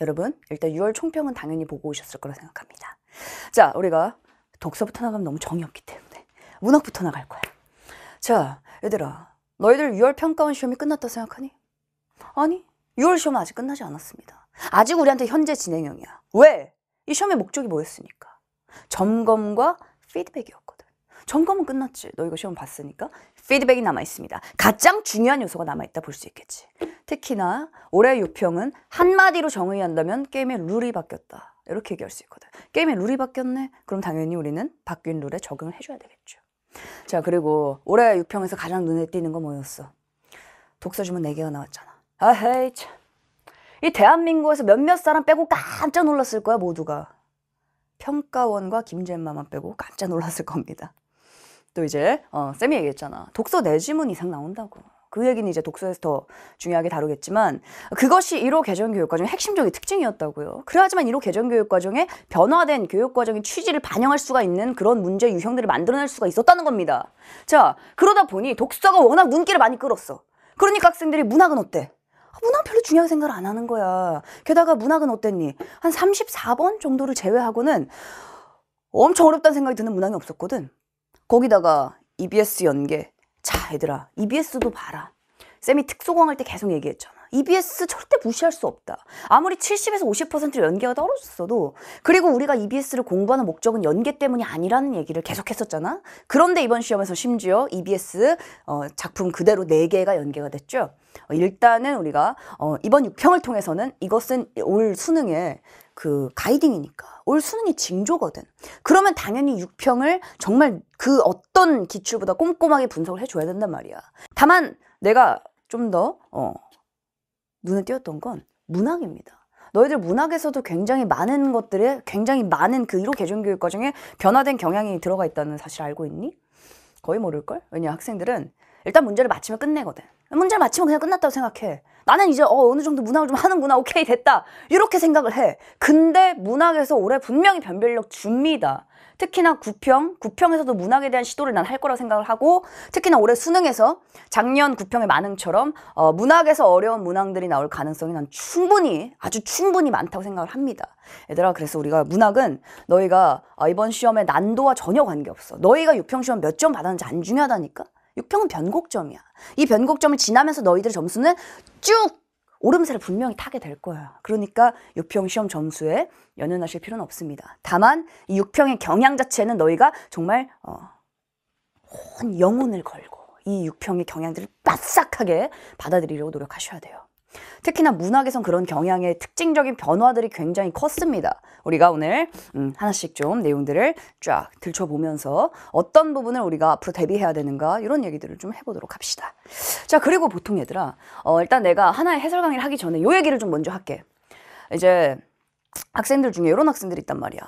여러분 일단 6월 총평은 당연히 보고 오셨을 거라 생각합니다. 자 우리가 독서부터 나가면 너무 정이 없기 때문에 문학부터 나갈 거야. 자 얘들아 너희들 6월 평가원 시험이 끝났다 생각하니? 아니 6월 시험은 아직 끝나지 않았습니다. 아직 우리한테 현재 진행형이야. 왜? 이 시험의 목적이 뭐였습니까? 점검과 피드백이었고 점검은 끝났지. 너 이거 시험 봤으니까. 피드백이 남아있습니다. 가장 중요한 요소가 남아있다 볼 수 있겠지. 특히나 올해 유평은 한마디로 정의한다면 게임의 룰이 바뀌었다. 이렇게 얘기할 수 있거든. 게임의 룰이 바뀌었네? 그럼 당연히 우리는 바뀐 룰에 적응을 해줘야 되겠죠. 자, 그리고 올해 유평에서 가장 눈에 띄는 거 뭐였어? 독서 지문 4개가 나왔잖아. 아헤이 참. 이 대한민국에서 몇몇 사람 빼고 깜짝 놀랐을 거야, 모두가. 평가원과 김재만만 빼고 깜짝 놀랐을 겁니다. 또 이제 어, 쌤이 얘기했잖아. 독서 내지문 네 이상 나온다고. 그 얘기는 이제 독서에서 더 중요하게 다루겠지만 그것이 1호 개정교육 과정의 핵심적인 특징이었다고요. 그래야지만 1호 개정교육 과정에 변화된 교육 과정의 취지를 반영할 수가 있는 그런 문제 유형들을 만들어낼 수가 있었다는 겁니다. 자 그러다 보니 독서가 워낙 눈길을 많이 끌었어. 그러니까 학생들이 문학은 어때? 아, 문학 별로 중요한 생각을 안 하는 거야. 게다가 문학은 어땠니? 한 34번 정도를 제외하고는 엄청 어렵다는 생각이 드는 문항이 없었거든. 거기다가 EBS 연계. 자, 얘들아, EBS도 봐라. 쌤이 특수공항할 때 계속 얘기했잖아. EBS 절대 무시할 수 없다. 아무리 70에서 50%를 연계가 떨어졌어도 그리고 우리가 EBS를 공부하는 목적은 연계 때문이 아니라는 얘기를 계속했었잖아. 그런데 이번 시험에서 심지어 EBS 어, 작품 그대로 4개가 연계가 됐죠. 어, 일단은 우리가 어, 이번 6평을 통해서는 이것은 올 수능에 그 가이딩이니까 올 수능이 징조거든. 그러면 당연히 6평을 정말 그 어떤 기출보다 꼼꼼하게 분석을 해줘야 된단 말이야. 다만 내가 좀더 어, 눈에 띄었던 건 문학입니다. 너희들 문학에서도 굉장히 많은 것들에 굉장히 많은 그 1호 개정교육 과정에 변화된 경향이 들어가 있다는 사실 알고 있니? 거의 모를걸? 왜냐 학생들은 일단 문제를 맞히면 끝내거든 문제를 맞히면 그냥 끝났다고 생각해 나는 이제 어, 어느 정도 문학을 좀 하는구나 오케이 됐다 이렇게 생각을 해 근데 문학에서 올해 분명히 변별력 줍니다 특히나 구평, 구평에서도 문학에 대한 시도를 난 할 거라 생각을 하고 특히나 올해 수능에서 작년 구평의 만흥처럼 어, 문학에서 어려운 문항들이 나올 가능성이 난 충분히 아주 충분히 많다고 생각을 합니다. 얘들아 그래서 우리가 문학은 너희가 아, 이번 시험의 난도와 전혀 관계없어. 너희가 육평 시험 몇 점 받았는지 안 중요하다니까. 6평은 변곡점이야. 이 변곡점을 지나면서 너희들의 점수는 쭉 오름세를 분명히 타게 될 거야. 그러니까 6평 시험 점수에 연연하실 필요는 없습니다. 다만 이 육평의 경향 자체는 너희가 정말 어, 온 영혼을 걸고 이6평의 경향들을 빠싹하게 받아들이려고 노력하셔야 돼요. 특히나 문학에선 그런 경향의 특징적인 변화들이 굉장히 컸습니다. 우리가 오늘 음, 하나씩 좀 내용들을 쫙 들춰보면서 어떤 부분을 우리가 앞으로 대비해야 되는가 이런 얘기들을 좀 해보도록 합시다. 자 그리고 보통 얘들아 어, 일단 내가 하나의 해설 강의를 하기 전에 요 얘기를 좀 먼저 할게. 이제 학생들 중에 이런 학생들이 있단 말이야.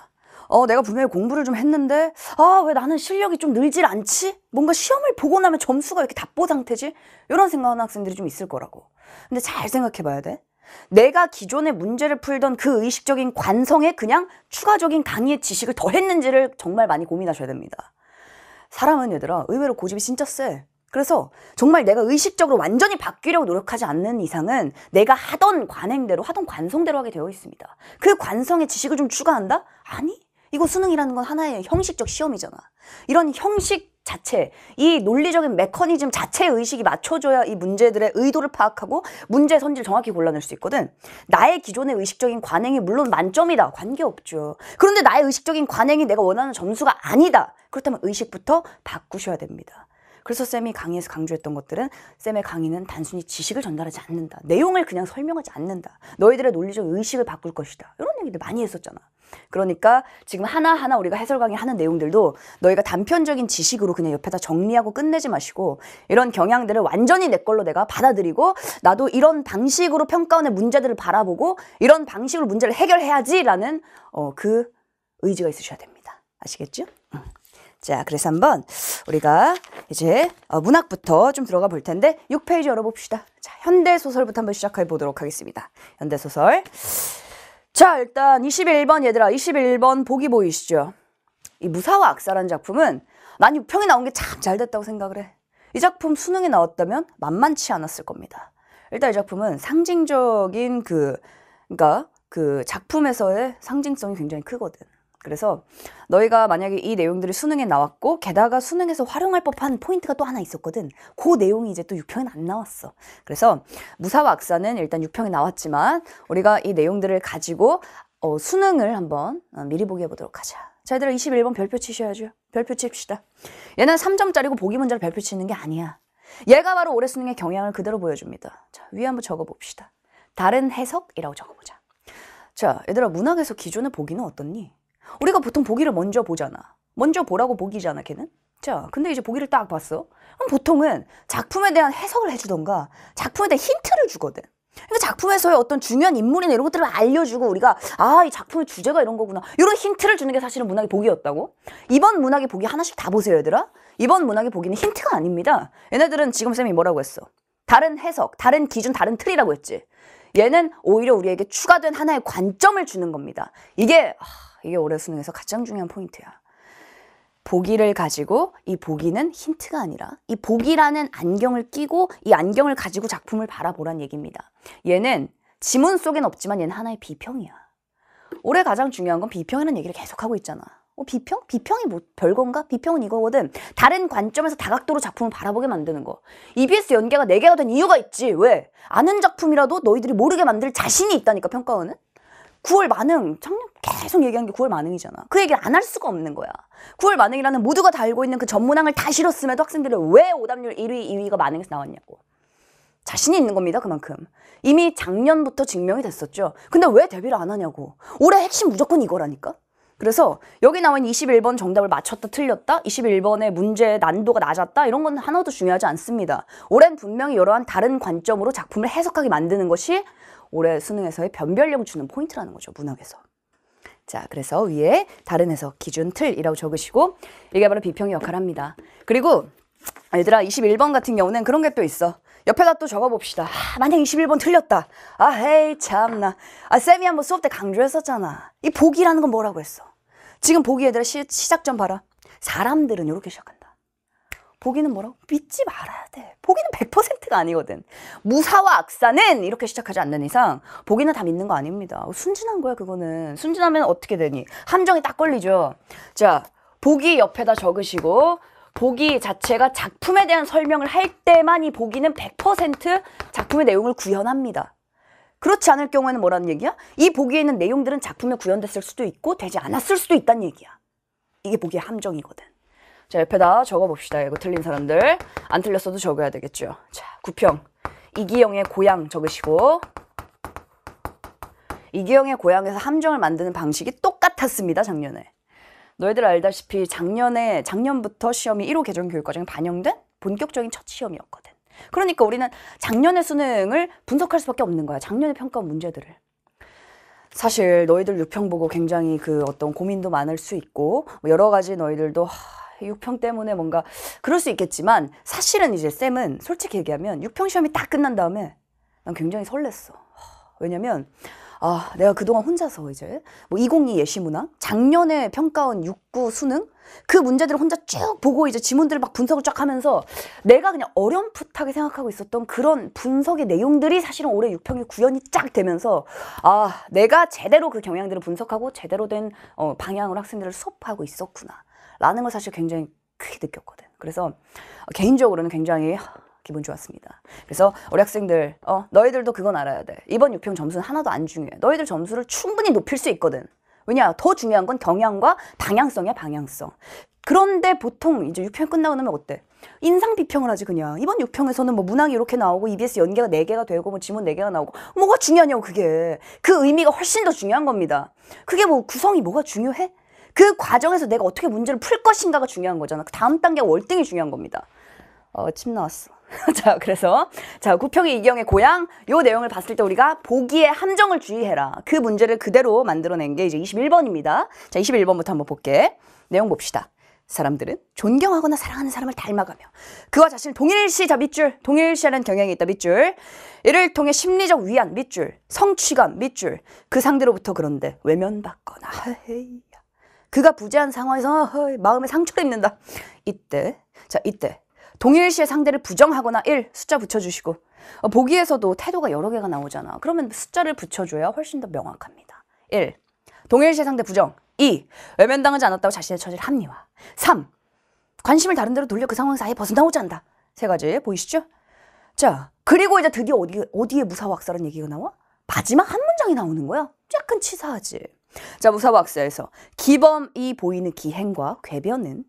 어, 내가 분명히 공부를 좀 했는데 아, 왜 나는 실력이 좀 늘질 않지? 뭔가 시험을 보고 나면 점수가 이렇게 답보 상태지? 이런 생각하는 학생들이 좀 있을 거라고. 근데 잘 생각해 봐야 돼. 내가 기존의 문제를 풀던 그 의식적인 관성에 그냥 추가적인 강의의 지식을 더했는지를 정말 많이 고민하셔야 됩니다. 사람은 얘들아 의외로 고집이 진짜 세. 그래서 정말 내가 의식적으로 완전히 바뀌려고 노력하지 않는 이상은 내가 하던 관행대로 하던 관성대로 하게 되어 있습니다. 그 관성의 지식을 좀 추가한다? 아니 이거 수능이라는 건 하나의 형식적 시험이잖아. 이런 형식 자체, 이 논리적인 메커니즘 자체의 의식이 맞춰줘야 이 문제들의 의도를 파악하고 문제 선지를 정확히 골라낼 수 있거든. 나의 기존의 의식적인 관행이 물론 만점이다. 관계없죠. 그런데 나의 의식적인 관행이 내가 원하는 점수가 아니다. 그렇다면 의식부터 바꾸셔야 됩니다. 그래서 쌤이 강의에서 강조했던 것들은 쌤의 강의는 단순히 지식을 전달하지 않는다. 내용을 그냥 설명하지 않는다. 너희들의 논리적 의식을 바꿀 것이다. 이런 얘기들 많이 했었잖아. 그러니까 지금 하나하나 우리가 해설 강의하는 내용들도 너희가 단편적인 지식으로 그냥 옆에다 정리하고 끝내지 마시고 이런 경향들을 완전히 내 걸로 내가 받아들이고 나도 이런 방식으로 평가원의 문제들을 바라보고 이런 방식으로 문제를 해결해야지라는 어, 그 의지가 있으셔야 됩니다. 아시겠죠? 응. 자, 그래서 한번 우리가 이제 어, 문학부터 좀 들어가 볼 텐데 6페이지 열어봅시다. 자, 현대소설부터 한번 시작해 보도록 하겠습니다. 현대소설. 자 일단 21번 얘들아 21번 보기 보이시죠? 이 무사와 악사라는 작품은 난6평에 나온 게 참 잘 됐다고 생각을 해. 이 작품 수능에 나왔다면 만만치 않았을 겁니다. 일단 이 작품은 상징적인 그 그러니까 그 작품에서의 상징성이 굉장히 크거든. 그래서 너희가 만약에 이 내용들이 수능에 나왔고 게다가 수능에서 활용할 법한 포인트가 또 하나 있었거든. 그 내용이 이제 또 6평에 안 나왔어. 그래서 무사와 악사는 일단 6평에 나왔지만 우리가 이 내용들을 가지고 어, 수능을 한번 어, 미리 보기 해보도록 하자. 자, 얘들아 21번 별표 치셔야죠. 별표 칩시다. 얘는 3점짜리고 보기 문제를 별표 치는 게 아니야. 얘가 바로 올해 수능의 경향을 그대로 보여줍니다. 자, 위에 한번 적어봅시다. 다른 해석이라고 적어보자. 자, 얘들아 문학에서 기존의 보기는 어떻니? 우리가 보통 보기를 먼저 보잖아. 먼저 보라고 보기잖아, 걔는. 자, 근데 이제 보기를 딱 봤어. 그럼 보통은 작품에 대한 해석을 해주던가 작품에 대한 힌트를 주거든. 그러니까 작품에서의 어떤 중요한 인물이나 이런 것들을 알려주고 우리가 아, 이 작품의 주제가 이런 거구나. 이런 힌트를 주는 게 사실은 문학의 보기였다고 이번 문학의 보기 하나씩 다 보세요, 얘들아. 이번 문학의 보기는 힌트가 아닙니다. 얘네들은 지금 쌤이 뭐라고 했어? 다른 해석, 다른 기준, 다른 틀이라고 했지. 얘는 오히려 우리에게 추가된 하나의 관점을 주는 겁니다. 이게 아, 이게 올해 수능에서 가장 중요한 포인트야. 보기를 가지고 이 보기는 힌트가 아니라 이 보기라는 안경을 끼고 이 안경을 가지고 작품을 바라보란 얘기입니다. 얘는 지문 속엔 없지만 얘는 하나의 비평이야. 올해 가장 중요한 건 비평이라는 얘기를 계속하고 있잖아. 어, 비평? 비평이 뭐 별건가? 비평은 이거거든. 다른 관점에서 다각도로 작품을 바라보게 만드는 거. EBS 연계가 4개가 된 이유가 있지. 왜? 아는 작품이라도 너희들이 모르게 만들 자신이 있다니까 평가원은. 9월 만능, 작년 계속 얘기한 게 9월 만능이잖아. 그 얘기를 안 할 수가 없는 거야. 9월 만능이라는 모두가 다 알고 있는 그 전문항을 다 실었음에도 학생들은 왜 오답률 1위, 2위가 만능에서 나왔냐고. 자신이 있는 겁니다, 그만큼. 이미 작년부터 증명이 됐었죠. 근데 왜 데뷔를 안 하냐고. 올해 핵심 무조건 이거라니까? 그래서 여기 나와 있는 21번 정답을 맞췄다 틀렸다 21번의 문제 난도가 낮았다 이런 건 하나도 중요하지 않습니다 올해는 분명히 이러한 다른 관점으로 작품을 해석하게 만드는 것이 올해 수능에서의 변별력 주는 포인트라는 거죠 문학에서 자 그래서 위에 다른 해석 기준 틀이라고 적으시고 이게 바로 비평의 역할을 합니다 그리고 얘들아 21번 같은 경우는 그런 게 또 있어 옆에다 또 적어봅시다. 아, 만약 21번 틀렸다. 아, 헤이, 참나. 아, 쌤이 한번 수업 때 강조했었잖아. 이 보기라는 건 뭐라고 했어? 지금 보기 얘들아 시, 작점 봐라. 사람들은 이렇게 시작한다. 보기는 뭐라고? 믿지 말아야 돼. 보기는 100%가 아니거든. 무사와 악사는 이렇게 시작하지 않는 이상 보기는 다 믿는 거 아닙니다. 순진한 거야, 그거는. 순진하면 어떻게 되니? 함정이 딱 걸리죠. 자, 보기 옆에다 적으시고 보기 자체가 작품에 대한 설명을 할 때만 이 보기는 100% 작품의 내용을 구현합니다. 그렇지 않을 경우에는 뭐라는 얘기야? 이 보기에 있는 내용들은 작품에 구현됐을 수도 있고 되지 않았을 수도 있다는 얘기야. 이게 보기의 함정이거든. 자, 옆에다 적어봅시다. 이거 틀린 사람들. 안 틀렸어도 적어야 되겠죠. 자, 구평. 이기영의 고향 적으시고 이기영의 고향에서 함정을 만드는 방식이 똑같았습니다, 작년에. 너희들 알다시피 작년에 작년부터 시험이 1호 개정 교육과정에 반영된 본격적인 첫 시험이었거든. 그러니까 우리는 작년의 수능을 분석할 수밖에 없는 거야. 작년에 평가한 문제들을. 사실 너희들 6평 보고 굉장히 그 어떤 고민도 많을 수 있고 뭐 여러 가지 너희들도 6평 때문에 뭔가 그럴 수 있겠지만 사실은 이제 쌤은 솔직히 얘기하면 6평 시험이 딱 끝난 다음에 난 굉장히 설렜어. 왜냐면 아, 내가 그동안 혼자서 이제 뭐 2 0 2 예시 문화 작년에 평가원 6구 수능 그 문제들을 혼자 쭉 보고 이제 지문들을 막 분석을 쫙 하면서 내가 그냥 어렴풋하게 생각하고 있었던 그런 분석의 내용들이 사실은 올해 6평이 구현이 쫙 되면서 아, 내가 제대로 그 경향들을 분석하고 제대로 된 어, 방향으로 학생들을 수업하고 있었구나. 라는 걸 사실 굉장히 크게 느꼈거든. 그래서 개인적으로는 굉장히 기분 좋았습니다. 그래서 우리 학생들 어 너희들도 그건 알아야 돼. 이번 6평 점수는 하나도 안 중요해. 너희들 점수를 충분히 높일 수 있거든. 왜냐 더 중요한 건 경향과 방향성이야 방향성. 그런데 보통 이제 6평 끝나고 나면 어때? 인상 비평을 하지 그냥 이번 6평에서는 뭐 문항이 이렇게 나오고 EBS 연계가 4개가 되고 뭐 지문 4개가 나오고 뭐가 중요하냐고 그게 그 의미가 훨씬 더 중요한 겁니다 그게 뭐 구성이 뭐가 중요해? 그 과정에서 내가 어떻게 문제를 풀 것인가가 중요한 거잖아 그 다음 단계 월등히 중요한 겁니다 어 침 나왔어 자, 그래서 자, 구평이 이경의 고향 요 내용을 봤을 때 우리가 보기에 함정을 주의해라. 그 문제를 그대로 만들어낸 게 이제 21번입니다. 자, 21번부터 한번 볼게. 내용 봅시다. 사람들은 존경하거나 사랑하는 사람을 닮아가며 그와 자신을 동일시 자 밑줄 동일시하는 경향이 있다 밑줄 이를 통해 심리적 위안 밑줄 성취감 밑줄 그 상대로부터 그런데 외면받거나 그가 부재한 상황에서 어, 마음에 상처를 입는다 이때 자 이때 동일시의 상대를 부정하거나 1 숫자 붙여주시고 어, 보기에서도 태도가 여러 개가 나오잖아. 그러면 숫자를 붙여줘야 훨씬 더 명확합니다. 1. 동일시의 상대 부정 2. 외면당하지 않았다고 자신의 처지를 합리화 3. 관심을 다른 데로 돌려 그 상황 사이에 벗어나오지 않는다. 세 가지 보이시죠? 자, 그리고 이제 드디어 어디, 어디에 무사왁사란 얘기가 나와? 마지막 한 문장이 나오는 거야. 약간 치사하지. 자, 무사왁사에서 기범이 보이는 기행과 궤변은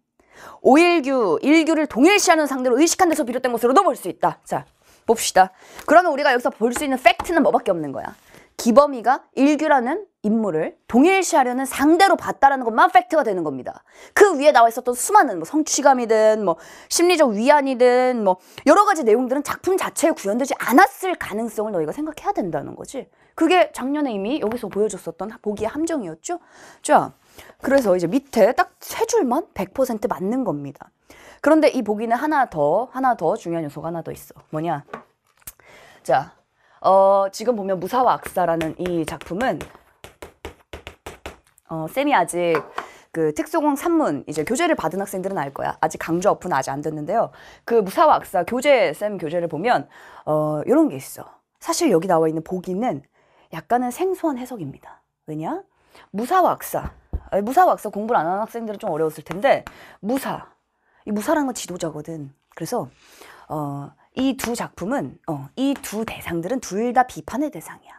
오일규, 일규를 동일시하는 상대로 의식한 데서 비롯된 것으로도 볼 수 있다. 자, 봅시다. 그러면 우리가 여기서 볼 수 있는 팩트는 뭐밖에 없는 거야. 기범이가 일규라는 인물을 동일시하려는 상대로 봤다라는 것만 팩트가 되는 겁니다. 그 위에 나와 있었던 수많은 뭐 성취감이든 뭐 심리적 위안이든 뭐 여러 가지 내용들은 작품 자체에 구현되지 않았을 가능성을 너희가 생각해야 된다는 거지. 그게 작년에 이미 여기서 보여줬었던 보기의 함정이었죠. 자, 그래서 이제 밑에 딱 세 줄만 100% 맞는 겁니다. 그런데 이 보기는 하나 더, 하나 더 중요한 요소가 하나 더 있어. 뭐냐? 자, 어, 지금 보면 무사와 악사라는 이 작품은 어, 쌤이 아직 그 특수공 3문 이제 교재를 받은 학생들은 알 거야. 아직 강좌 어프는 아직 안 됐는데요. 그 무사와 악사 교재 쌤 교재를 보면 어, 요런게 있어. 사실 여기 나와 있는 보기는 약간은 생소한 해석입니다. 왜냐? 무사와 악사 무사 와 악사 공부를 안 하는 학생들은 좀 어려웠을 텐데 무사 이 무사라는 건 지도자거든. 그래서 어, 이 두 작품은 어, 이 두 대상들은 둘 다 비판의 대상이야.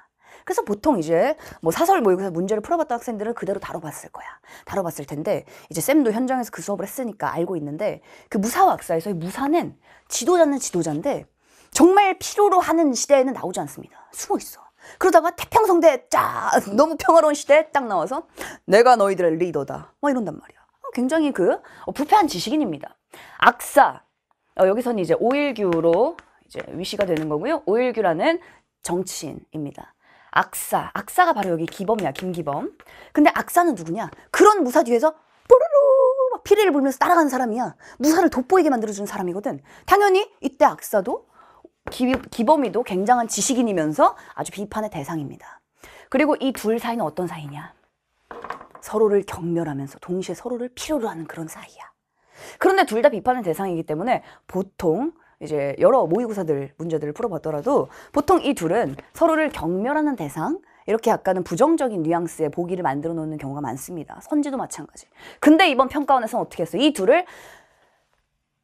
그래서 보통 이제 뭐 사설 모의고사 문제를 풀어봤던 학생들은 그대로 다뤄봤을 거야. 다뤄봤을 텐데 이제 쌤도 현장에서 그 수업을 했으니까 알고 있는데 그 무사 와악사에서의 무사는 지도자는 지도자인데 정말 필요로 하는 시대에는 나오지 않습니다. 숨어 있어. 그러다가 태평성대 쫙 너무 평화로운 시대에 딱 나와서 내가 너희들의 리더다 막 이런단 말이야 어, 굉장히 그 어, 부패한 지식인입니다 악사 어, 여기서는 이제 오일규로 이제 위시가 되는 거고요 오일규라는 정치인입니다 악사 악사가 바로 여기 기범이야 김기범 근데 악사는 누구냐 그런 무사 뒤에서 뽀르르 막 피리를 불면서 따라가는 사람이야 무사를 돋보이게 만들어주는 사람이거든 당연히 이때 악사도 기, 범이도 굉장한 지식인이면서 아주 비판의 대상입니다. 그리고 이 둘 사이는 어떤 사이냐? 서로를 경멸하면서 동시에 서로를 필요로 하는 그런 사이야. 그런데 둘 다 비판의 대상이기 때문에 보통 이제 여러 모의고사들 문제들을 풀어봤더라도 보통 이 둘은 서로를 경멸하는 대상 이렇게 약간은 부정적인 뉘앙스의 보기를 만들어 놓는 경우가 많습니다. 선지도 마찬가지. 근데 이번 평가원에서는 어떻게 했어요? 이 둘을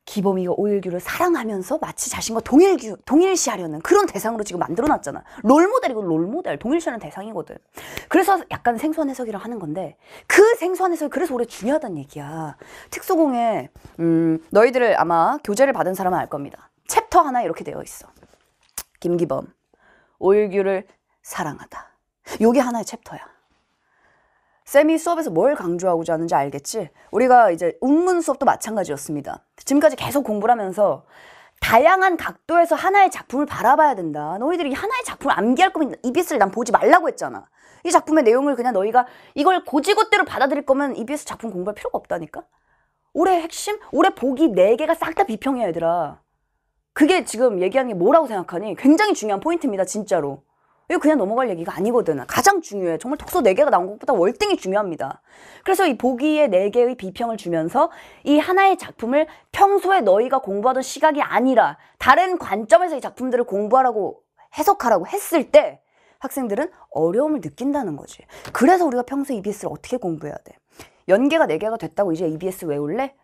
기범이가 오일규를 사랑하면서 마치 자신과 동일규, 동일시하려는 그런 대상으로 지금 만들어놨잖아. 롤모델이고 롤모델, 동일시하는 대상이거든. 그래서 약간 생소한 해석이라 하는 건데 그 생소한 해석이 그래서 오래 중요하단 얘기야. 특수공에 음, 너희들을 아마 교재를 받은 사람은 알 겁니다. 챕터 하나 이렇게 되어 있어. 김기범, 오일규를 사랑하다. 요게 하나의 챕터야. 쌤이 수업에서 뭘 강조하고자 하는지 알겠지? 우리가 이제 운문 수업도 마찬가지였습니다. 지금까지 계속 공부를 하면서 다양한 각도에서 하나의 작품을 바라봐야 된다. 너희들이 하나의 작품을 암기할 거면 EBS를 난 보지 말라고 했잖아. 이 작품의 내용을 그냥 너희가 이걸 고지고대로 받아들일 거면 EBS 작품 공부할 필요가 없다니까? 올해 핵심? 올해 보기 4개가 싹 다 비평이야, 얘들아. 그게 지금 얘기하는 게 뭐라고 생각하니? 굉장히 중요한 포인트입니다, 진짜로. 이거 그냥 넘어갈 얘기가 아니거든. 가장 중요해. 정말 독서 4개가 나온 것보다 월등히 중요합니다. 그래서 이 보기에 4개의 비평을 주면서 이 하나의 작품을 평소에 너희가 공부하던 시각이 아니라 다른 관점에서 이 작품들을 공부하라고 해석하라고 했을 때 학생들은 어려움을 느낀다는 거지. 그래서 우리가 평소에 EBS를 어떻게 공부해야 돼? 연계가 4개가 됐다고 이제 EBS 외울래?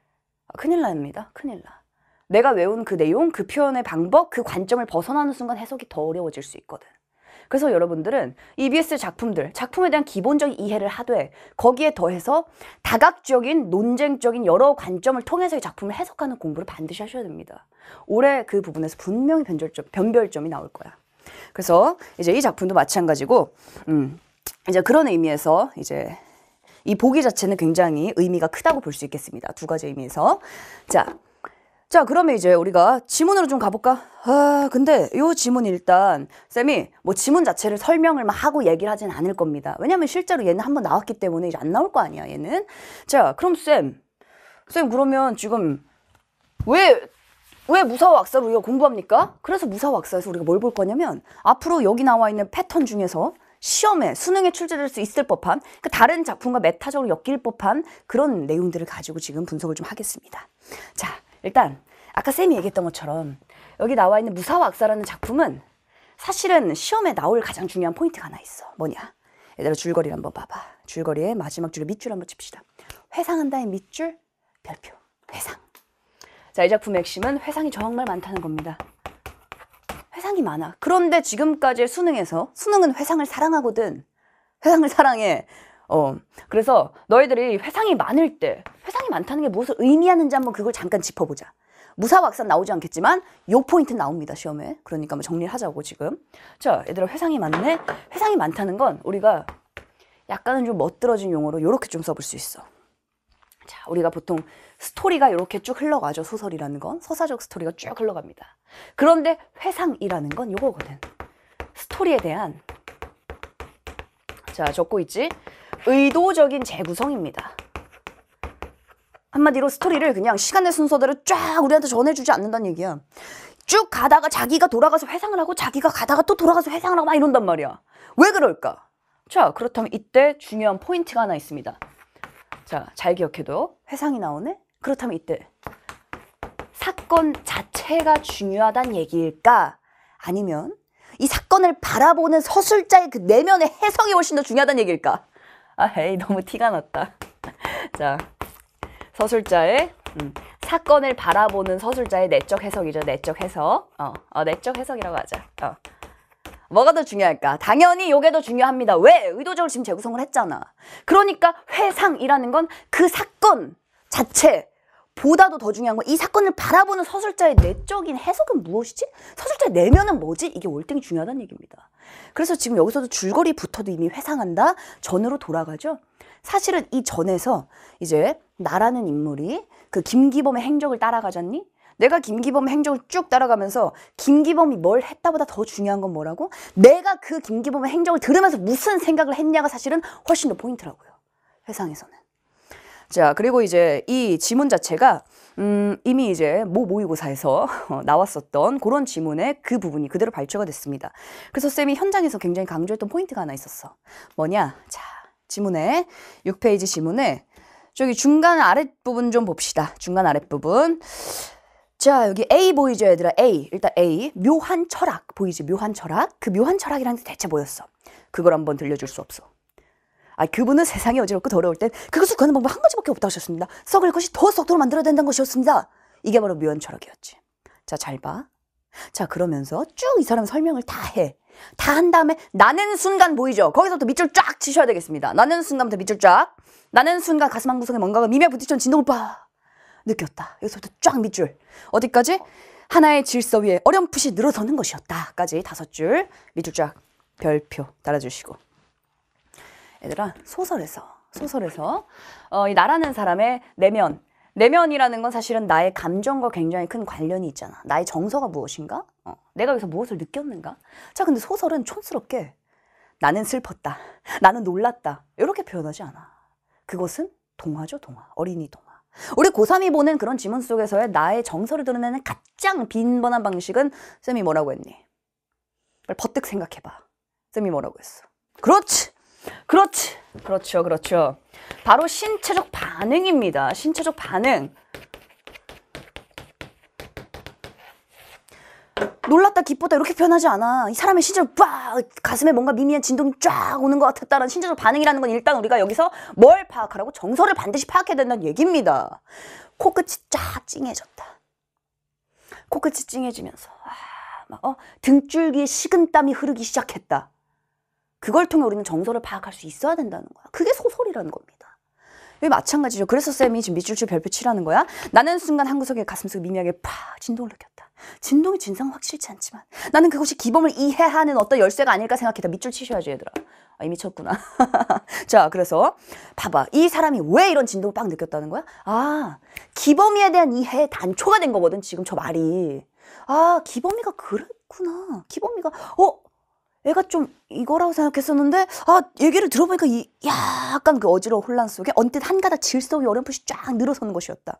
아, 큰일 납니다. 큰일 나. 내가 외운 그 내용, 그 표현의 방법, 그 관점을 벗어나는 순간 해석이 더 어려워질 수 있거든. 그래서 여러분들은 EBS 작품들, 작품에 대한 기본적인 이해를 하되 거기에 더해서 다각적인 논쟁적인 여러 관점을 통해서 이 작품을 해석하는 공부를 반드시 하셔야 됩니다. 올해 그 부분에서 분명히 변절점 변별점이 나올 거야. 그래서 이제 이 작품도 마찬가지고 음, 이제 그런 의미에서 이제 이 보기 자체는 굉장히 의미가 크다고 볼 수 있겠습니다. 두 가지 의미에서. 자, 자, 그러면 이제 우리가 지문으로 좀 가볼까? 아, 근데 요 지문 일단 쌤이 뭐 지문 자체를 설명을 막 하고 얘기를 하진 않을 겁니다. 왜냐면 실제로 얘는 한번 나왔기 때문에 이제 안 나올 거 아니야, 얘는. 자, 그럼 쌤. 쌤, 그러면 지금 왜, 왜 무사와 악사를 우리가 공부합니까? 그래서 무사와 악사에서 우리가 뭘 볼 거냐면 앞으로 여기 나와 있는 패턴 중에서 시험에 수능에 출제될 수 있을 법한 그 다른 작품과 메타적으로 엮일 법한 그런 내용들을 가지고 지금 분석을 좀 하겠습니다. 자, 일단 아까 쌤이 얘기했던 것처럼 여기 나와 있는 무사와 악사라는 작품은 사실은 시험에 나올 가장 중요한 포인트가 하나 있어. 뭐냐? 얘들아 줄거리를 한번 봐봐. 줄거리에 마지막 줄에 밑줄 한번 칩시다. 회상한다의 밑줄 별표. 회상. 자, 이 작품의 핵심은 회상이 정말 많다는 겁니다. 회상이 많아. 그런데 지금까지의 수능에서 수능은 회상을 사랑하거든. 회상을 사랑해. 어, 그래서 너희들이 회상이 많을 때 회상이 많다는 게 무엇을 의미하는지 한번 그걸 잠깐 짚어보자. 무사박산 나오지 않겠지만 요 포인트 나옵니다 시험에 그러니까 뭐 정리를 하자고 지금 자 얘들아 회상이 많네 회상이 많다는 건 우리가 약간은 좀 멋들어진 용어로 요렇게 좀 써볼 수 있어 자 우리가 보통 스토리가 요렇게 쭉 흘러가죠 소설이라는 건 서사적 스토리가 쭉 흘러갑니다 그런데 회상이라는 건 요거거든 스토리에 대한 자 적고 있지 의도적인 재구성입니다. 한마디로 스토리를 그냥 시간의 순서대로 쫙 우리한테 전해주지 않는다는 얘기야. 쭉 가다가 자기가 돌아가서 회상을 하고 자기가 가다가 또 돌아가서 회상을 하고 막 이런단 말이야. 왜 그럴까? 자, 그렇다면 이때 중요한 포인트가 하나 있습니다. 자, 잘 기억해도 회상이 나오네? 그렇다면 이때 사건 자체가 중요하단 얘기일까? 아니면 이 사건을 바라보는 서술자의 그 내면의 해석이 훨씬 더 중요하단 얘기일까? 아, 에이, 너무 티가 났다. 자, 서술자의 음, 사건을 바라보는 서술자의 내적 해석이죠. 내적 해석. 어, 어 내적 해석이라고 하자. 어. 뭐가 더 중요할까? 당연히 요게 더 중요합니다. 왜? 의도적으로 지금 재구성을 했잖아. 그러니까 회상이라는 건 그 사건 자체 보다도 더 중요한 건 이 사건을 바라보는 서술자의 내적인 해석은 무엇이지? 서술자의 내면은 뭐지? 이게 월등히 중요하다는 얘기입니다. 그래서 지금 여기서도 줄거리 붙어도 이미 회상한다? 전으로 돌아가죠? 사실은 이 전에서 이제 나라는 인물이 그 김기범의 행적을 따라가잖니? 내가 김기범 의 행적을 쭉 따라가면서 김기범이 뭘 했다보다 더 중요한 건 뭐라고? 내가 그 김기범의 행적을 들으면서 무슨 생각을 했냐가 사실은 훨씬 더 포인트라고요. 회상에서는. 자, 그리고 이제 이 지문 자체가 음, 이미 이제 모 모의고사에서 어, 나왔었던 그런 지문의 그 부분이 그대로 발췌가 됐습니다. 그래서 쌤이 현장에서 굉장히 강조했던 포인트가 하나 있었어. 뭐냐? 자, 지문에 6페이지 지문에 저기 중간 아랫부분 좀 봅시다. 중간 아랫부분. 자, 여기 A 보이죠, 얘들아? A. 일단 A. 묘한 철학. 보이지? 묘한 철학. 그 묘한 철학이라는게 대체 뭐였어? 그걸 한번 들려줄 수 없어. 아, 그분은 세상이 어지럽고 더러울 땐 그것을 구하는 방법 한 가지밖에 없다고 하셨습니다. 썩을 것이 더 썩도록 만들어야 된다는 것이었습니다. 이게 바로 묘한 철학이었지. 자, 잘 봐. 자, 그러면서 쭉 이 사람 설명을 다 해. 다 한 다음에 나는 순간 보이죠? 거기서부터 밑줄 쫙 치셔야 되겠습니다. 나는 순간부터 밑줄 쫙. 나는 순간 가슴 한 구석에 뭔가가 미묘 부딪힌 진동을 봐. 느꼈다. 여기서부터 쫙 밑줄. 어디까지? 하나의 질서 위에 어렴풋이 늘어서는 것이었다까지 다섯 줄 밑줄 쫙 별표 달아주시고 얘들아 소설에서 소설에서 어, 이 나라는 사람의 내면 내면이라는 건 사실은 나의 감정과 굉장히 큰 관련이 있잖아. 나의 정서가 무엇인가? 어, 내가 여기서 무엇을 느꼈는가? 자, 근데 소설은 촌스럽게 나는 슬펐다. 나는 놀랐다. 이렇게 표현하지 않아. 그것은 동화죠, 동화. 어린이 동화. 우리 고3이 보는 그런 지문 속에서의 나의 정서를 드러내는 가장 빈번한 방식은 쌤이 뭐라고 했니? 벌 버뜩 생각해봐. 쌤이 뭐라고 했어? 그렇지! 그렇지. 그렇죠. 그렇죠. 바로 신체적 반응입니다. 신체적 반응. 놀랐다 기뻤다 이렇게 표현하지 않아 이 사람의 신체로 빡 가슴에 뭔가 미미한 진동이 쫙 오는 것 같았다는 신체적 반응이라는 건 일단 우리가 여기서 뭘 파악하라고 정서를 반드시 파악해야 된다는 얘기입니다 코끝이 쫙 찡해졌다 코끝이 찡해지면서 아, 막 어, 등줄기에 식은땀이 흐르기 시작했다 그걸 통해 우리는 정서를 파악할 수 있어야 된다는 거야. 그게 소설이라는 겁니다. 이 마찬가지죠. 그래서 쌤이 지금 밑줄줄 별표치라는 거야. 나는 순간 한 구석에 가슴속 미미하게 팍 진동을 느꼈다. 진동이 진상 확실치 않지만 나는 그것이 기범을 이해하는 어떤 열쇠가 아닐까 생각했다. 밑줄 치셔야지 얘들아. 아, 이미 쳤구나. 자, 그래서 봐봐. 이 사람이 왜 이런 진동을 빡 느꼈다는 거야? 아, 기범이에 대한 이해의 단초가 된 거거든. 지금 저 말이. 아, 기범이가 그랬구나. 기범이가 어? 애가 좀 이거라고 생각했었는데 아 얘기를 들어보니까 이, 약간 그 어지러운 혼란 속에 언뜻 한가닥 질서의 어렴풋이 쫙 늘어서는 것이었다.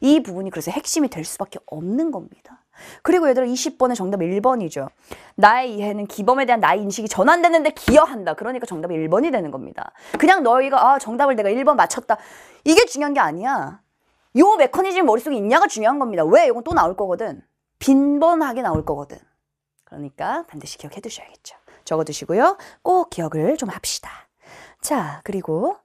이 부분이 그래서 핵심이 될 수밖에 없는 겁니다. 그리고 얘들아 20번의 정답 1번이죠. 나의 이해는 기범에 대한 나의 인식이 전환되는데 기여한다. 그러니까 정답이 1번이 되는 겁니다. 그냥 너희가 아 정답을 내가 1번 맞췄다. 이게 중요한 게 아니야. 요 메커니즘 머릿속에 있냐가 중요한 겁니다. 왜? 이건 또 나올 거거든. 빈번하게 나올 거거든. 그러니까 반드시 기억해 두셔야겠죠. 적어 두시고요. 꼭 기억을 좀 합시다. 자, 그리고,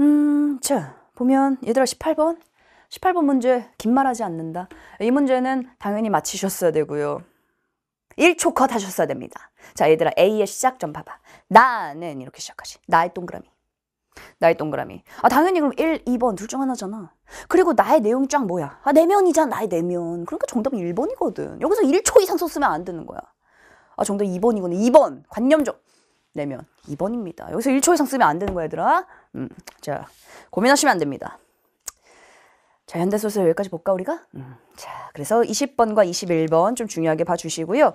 음, 자, 보면, 얘들아, 18번. 18번 문제, 긴 말하지 않는다. 이 문제는 당연히 맞히셨어야 되고요. 1초 컷 하셨어야 됩니다. 자, 얘들아, A의 시작 좀 봐봐. 나는 이렇게 시작하지. 나의 동그라미. 나의 동그라미. 아, 당연히 그럼 1, 2번 둘 중 하나잖아. 그리고 나의 내용 쫙 뭐야? 아, 내면이잖아, 나의 내면. 그러니까 정답은 1번이거든. 여기서 1초 이상 썼으면 안 되는 거야. 아, 정답 2번이구나 2번. 관념적. 내면. 2번입니다. 여기서 1초 이상 쓰면 안 되는 거야, 얘들아. 음, 자, 고민하시면 안 됩니다. 자, 현대소설 여기까지 볼까, 우리가? 음, 자, 그래서 20번과 21번 좀 중요하게 봐주시고요.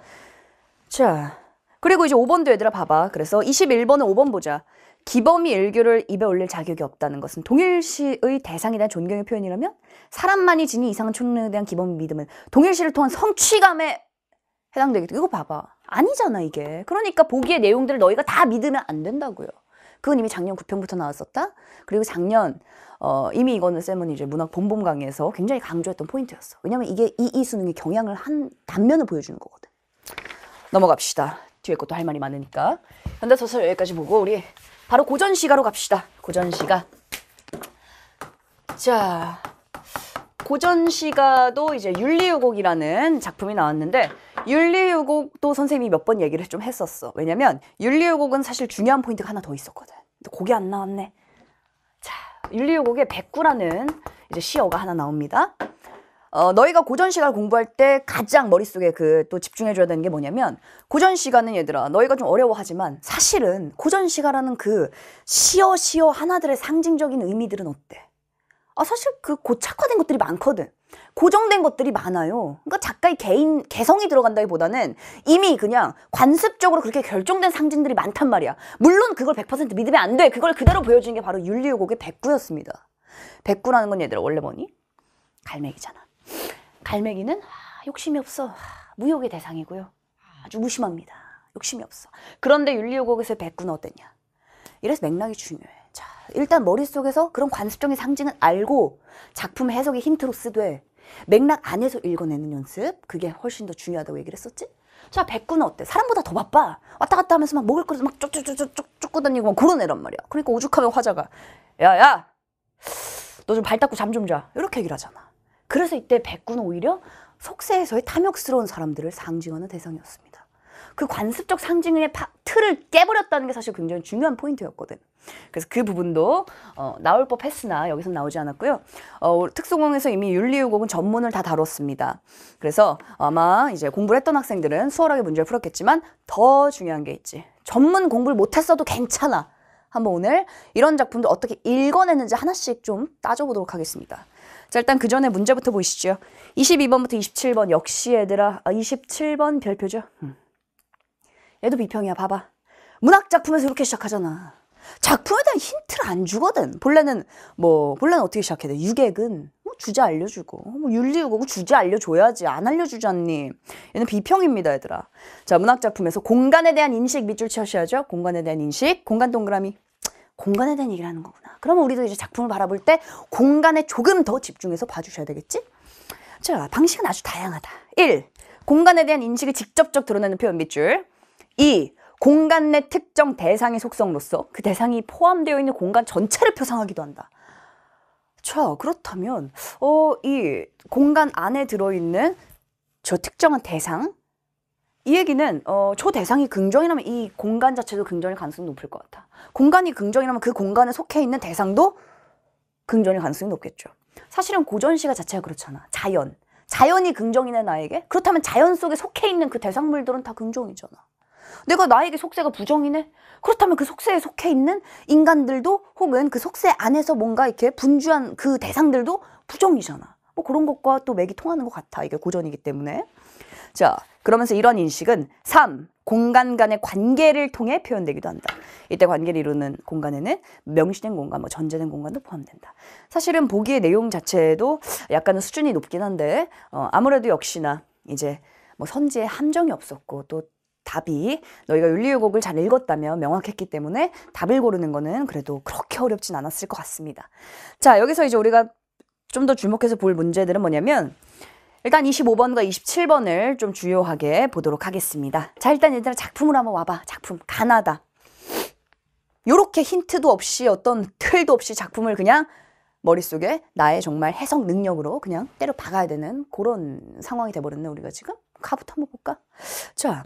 자, 그리고 이제 5번도 얘들아 봐봐. 그래서 21번은 5번 보자. 기범이 일교를 입에 올릴 자격이 없다는 것은 동일시의 대상에 대한 존경의 표현이라면 사람만이 지닌 이상한 총능에 대한 기범 믿음은 동일시를 통한 성취감에 해당되기도 이거 봐봐. 아니잖아 이게. 그러니까 보기의 내용들을 너희가 다 믿으면 안 된다고요. 그건 이미 작년 9편부터 나왔었다. 그리고 작년 어, 이미 이거는 쌤은 이제 문학 본봄 강의에서 굉장히 강조했던 포인트였어. 왜냐면 이게 이이 수능의 경향을 한 단면을 보여주는 거거든. 넘어갑시다. 뒤에 것도 할 말이 많으니까. 현대소설 여기까지 보고 우리 바로 고전시가로 갑시다. 고전시가. 자, 고전시가도 이제 윤리유곡이라는 작품이 나왔는데 윤리유곡도 선생님이 몇 번 얘기를 좀 했었어. 왜냐면 윤리유곡은 사실 중요한 포인트가 하나 더 있었거든. 근데 곡이 안 나왔네. 자, 윤리유곡의 백구라는 이제 시어가 하나 나옵니다. 어, 너희가 고전 시간 공부할 때 가장 머릿속에 그 또 집중해줘야 되는 게 뭐냐면 고전 시간은 얘들아 너희가 좀 어려워하지만 사실은 고전 시간이라는 그 시어 시어 하나들의 상징적인 의미들은 어때? 아 사실 그 고착화된 것들이 많거든. 고정된 것들이 많아요. 그러니까 작가의 개인 개성이 들어간다기보다는 이미 그냥 관습적으로 그렇게 결정된 상징들이 많단 말이야. 물론 그걸 100% 믿으면 안 돼. 그걸 그대로 보여주는 게 바로 윤리의곡의 백구였습니다. 백구라는 건 얘들아 원래 뭐니? 갈매기잖아. 갈매기는 아, 욕심이 없어. 아, 무욕의 대상이고요. 아주 무심합니다. 욕심이 없어. 그런데 윤리요곡에서 백구는 어땠냐? 이래서 맥락이 중요해. 자, 일단 머릿속에서 그런 관습적인 상징은 알고 작품 해석의 힌트로 쓰되 맥락 안에서 읽어내는 연습 그게 훨씬 더 중요하다고 얘기를 했었지 자 백구는 어때 사람보다 더 바빠 왔다 갔다 하면서 막 먹을 거를 막쪼쭉쭉쪼 쫓고 다니고 막 그런 애란 말이야 그러니까 오죽하면 화자가 야야 너 좀 발 닦고 잠 좀 자 이렇게 얘기를 하잖아 그래서 이때 백군은 오히려 속세에서의 탐욕스러운 사람들을 상징하는 대상이었습니다. 그 관습적 상징의 파, 틀을 깨버렸다는 게 사실 굉장히 중요한 포인트였거든. 그래서 그 부분도 어, 나올 법 했으나 여기서 나오지 않았고요. 어, 특수공에서 이미 윤리유곡은 전문을 다 다뤘습니다. 그래서 아마 이제 공부를 했던 학생들은 수월하게 문제를 풀었겠지만 더 중요한 게 있지. 전문 공부를 못했어도 괜찮아. 한번 오늘 이런 작품들 어떻게 읽어냈는지 하나씩 좀 따져보도록 하겠습니다. 자, 일단 그 전에 문제부터 보시죠. 22번부터 27번 역시 얘들아. 아, 27번 별표죠. 음. 얘도 비평이야. 봐봐. 문학 작품에서 이렇게 시작하잖아. 작품에 대한 힌트를 안 주거든. 본래는 뭐 본래는 어떻게 시작해야 돼? 유객은 뭐 주제 알려주고 뭐 윤리우고 그 주제 알려줘야지 안 알려주잖니. 얘는 비평입니다, 얘들아. 자 문학 작품에서 공간에 대한 인식 밑줄 쳐셔야죠. 공간에 대한 인식, 공간 동그라미. 공간에 대한 얘기를 하는 거구나. 그러면 우리도 이제 작품을 바라볼 때 공간에 조금 더 집중해서 봐주셔야 되겠지? 자, 방식은 아주 다양하다. 1. 공간에 대한 인식을 직접적 드러내는 표현 밑줄. 2. 공간 내 특정 대상의 속성으로서 그 대상이 포함되어 있는 공간 전체를 표상하기도 한다. 자, 그렇다면, 어, 이 공간 안에 들어있는 저 특정한 대상, 이 얘기는 어, 초대상이 긍정이라면 이 공간 자체도 긍정일 가능성이 높을 것 같아. 공간이 긍정이라면 그 공간에 속해 있는 대상도 긍정일 가능성이 높겠죠. 사실은 고전 시가 자체가 그렇잖아. 자연. 자연이 긍정이네 나에게? 그렇다면 자연 속에 속해 있는 그 대상물들은 다 긍정이잖아. 내가 나에게 속세가 부정이네? 그렇다면 그 속세에 속해 있는 인간들도 혹은 그 속세 안에서 뭔가 이렇게 분주한 그 대상들도 부정이잖아. 뭐 그런 것과 또 맥이 통하는 것 같아. 이게 고전이기 때문에. 자, 그러면서 이런 인식은 3. 공간 간의 관계를 통해 표현되기도 한다. 이때 관계를 이루는 공간에는 명시된 공간, 뭐 전제된 공간도 포함된다. 사실은 보기의 내용 자체도 약간은 수준이 높긴 한데 어, 아무래도 역시나 이제 뭐 선지에 함정이 없었고 또 답이 너희가 윤리유곡을 잘 읽었다며 명확했기 때문에 답을 고르는 거는 그래도 그렇게 어렵진 않았을 것 같습니다. 자, 여기서 이제 우리가 좀 더 주목해서 볼 문제들은 뭐냐면 일단 25번과 27번을 좀 주요하게 보도록 하겠습니다. 자, 일단 얘들아 작품을 한번 와봐. 작품. 가나다. 요렇게 힌트도 없이 어떤 틀도 없이 작품을 그냥 머릿속에 나의 정말 해석 능력으로 그냥 때려 박아야 되는 그런 상황이 돼버렸네, 우리가 지금. 가부터 한번 볼까? 자,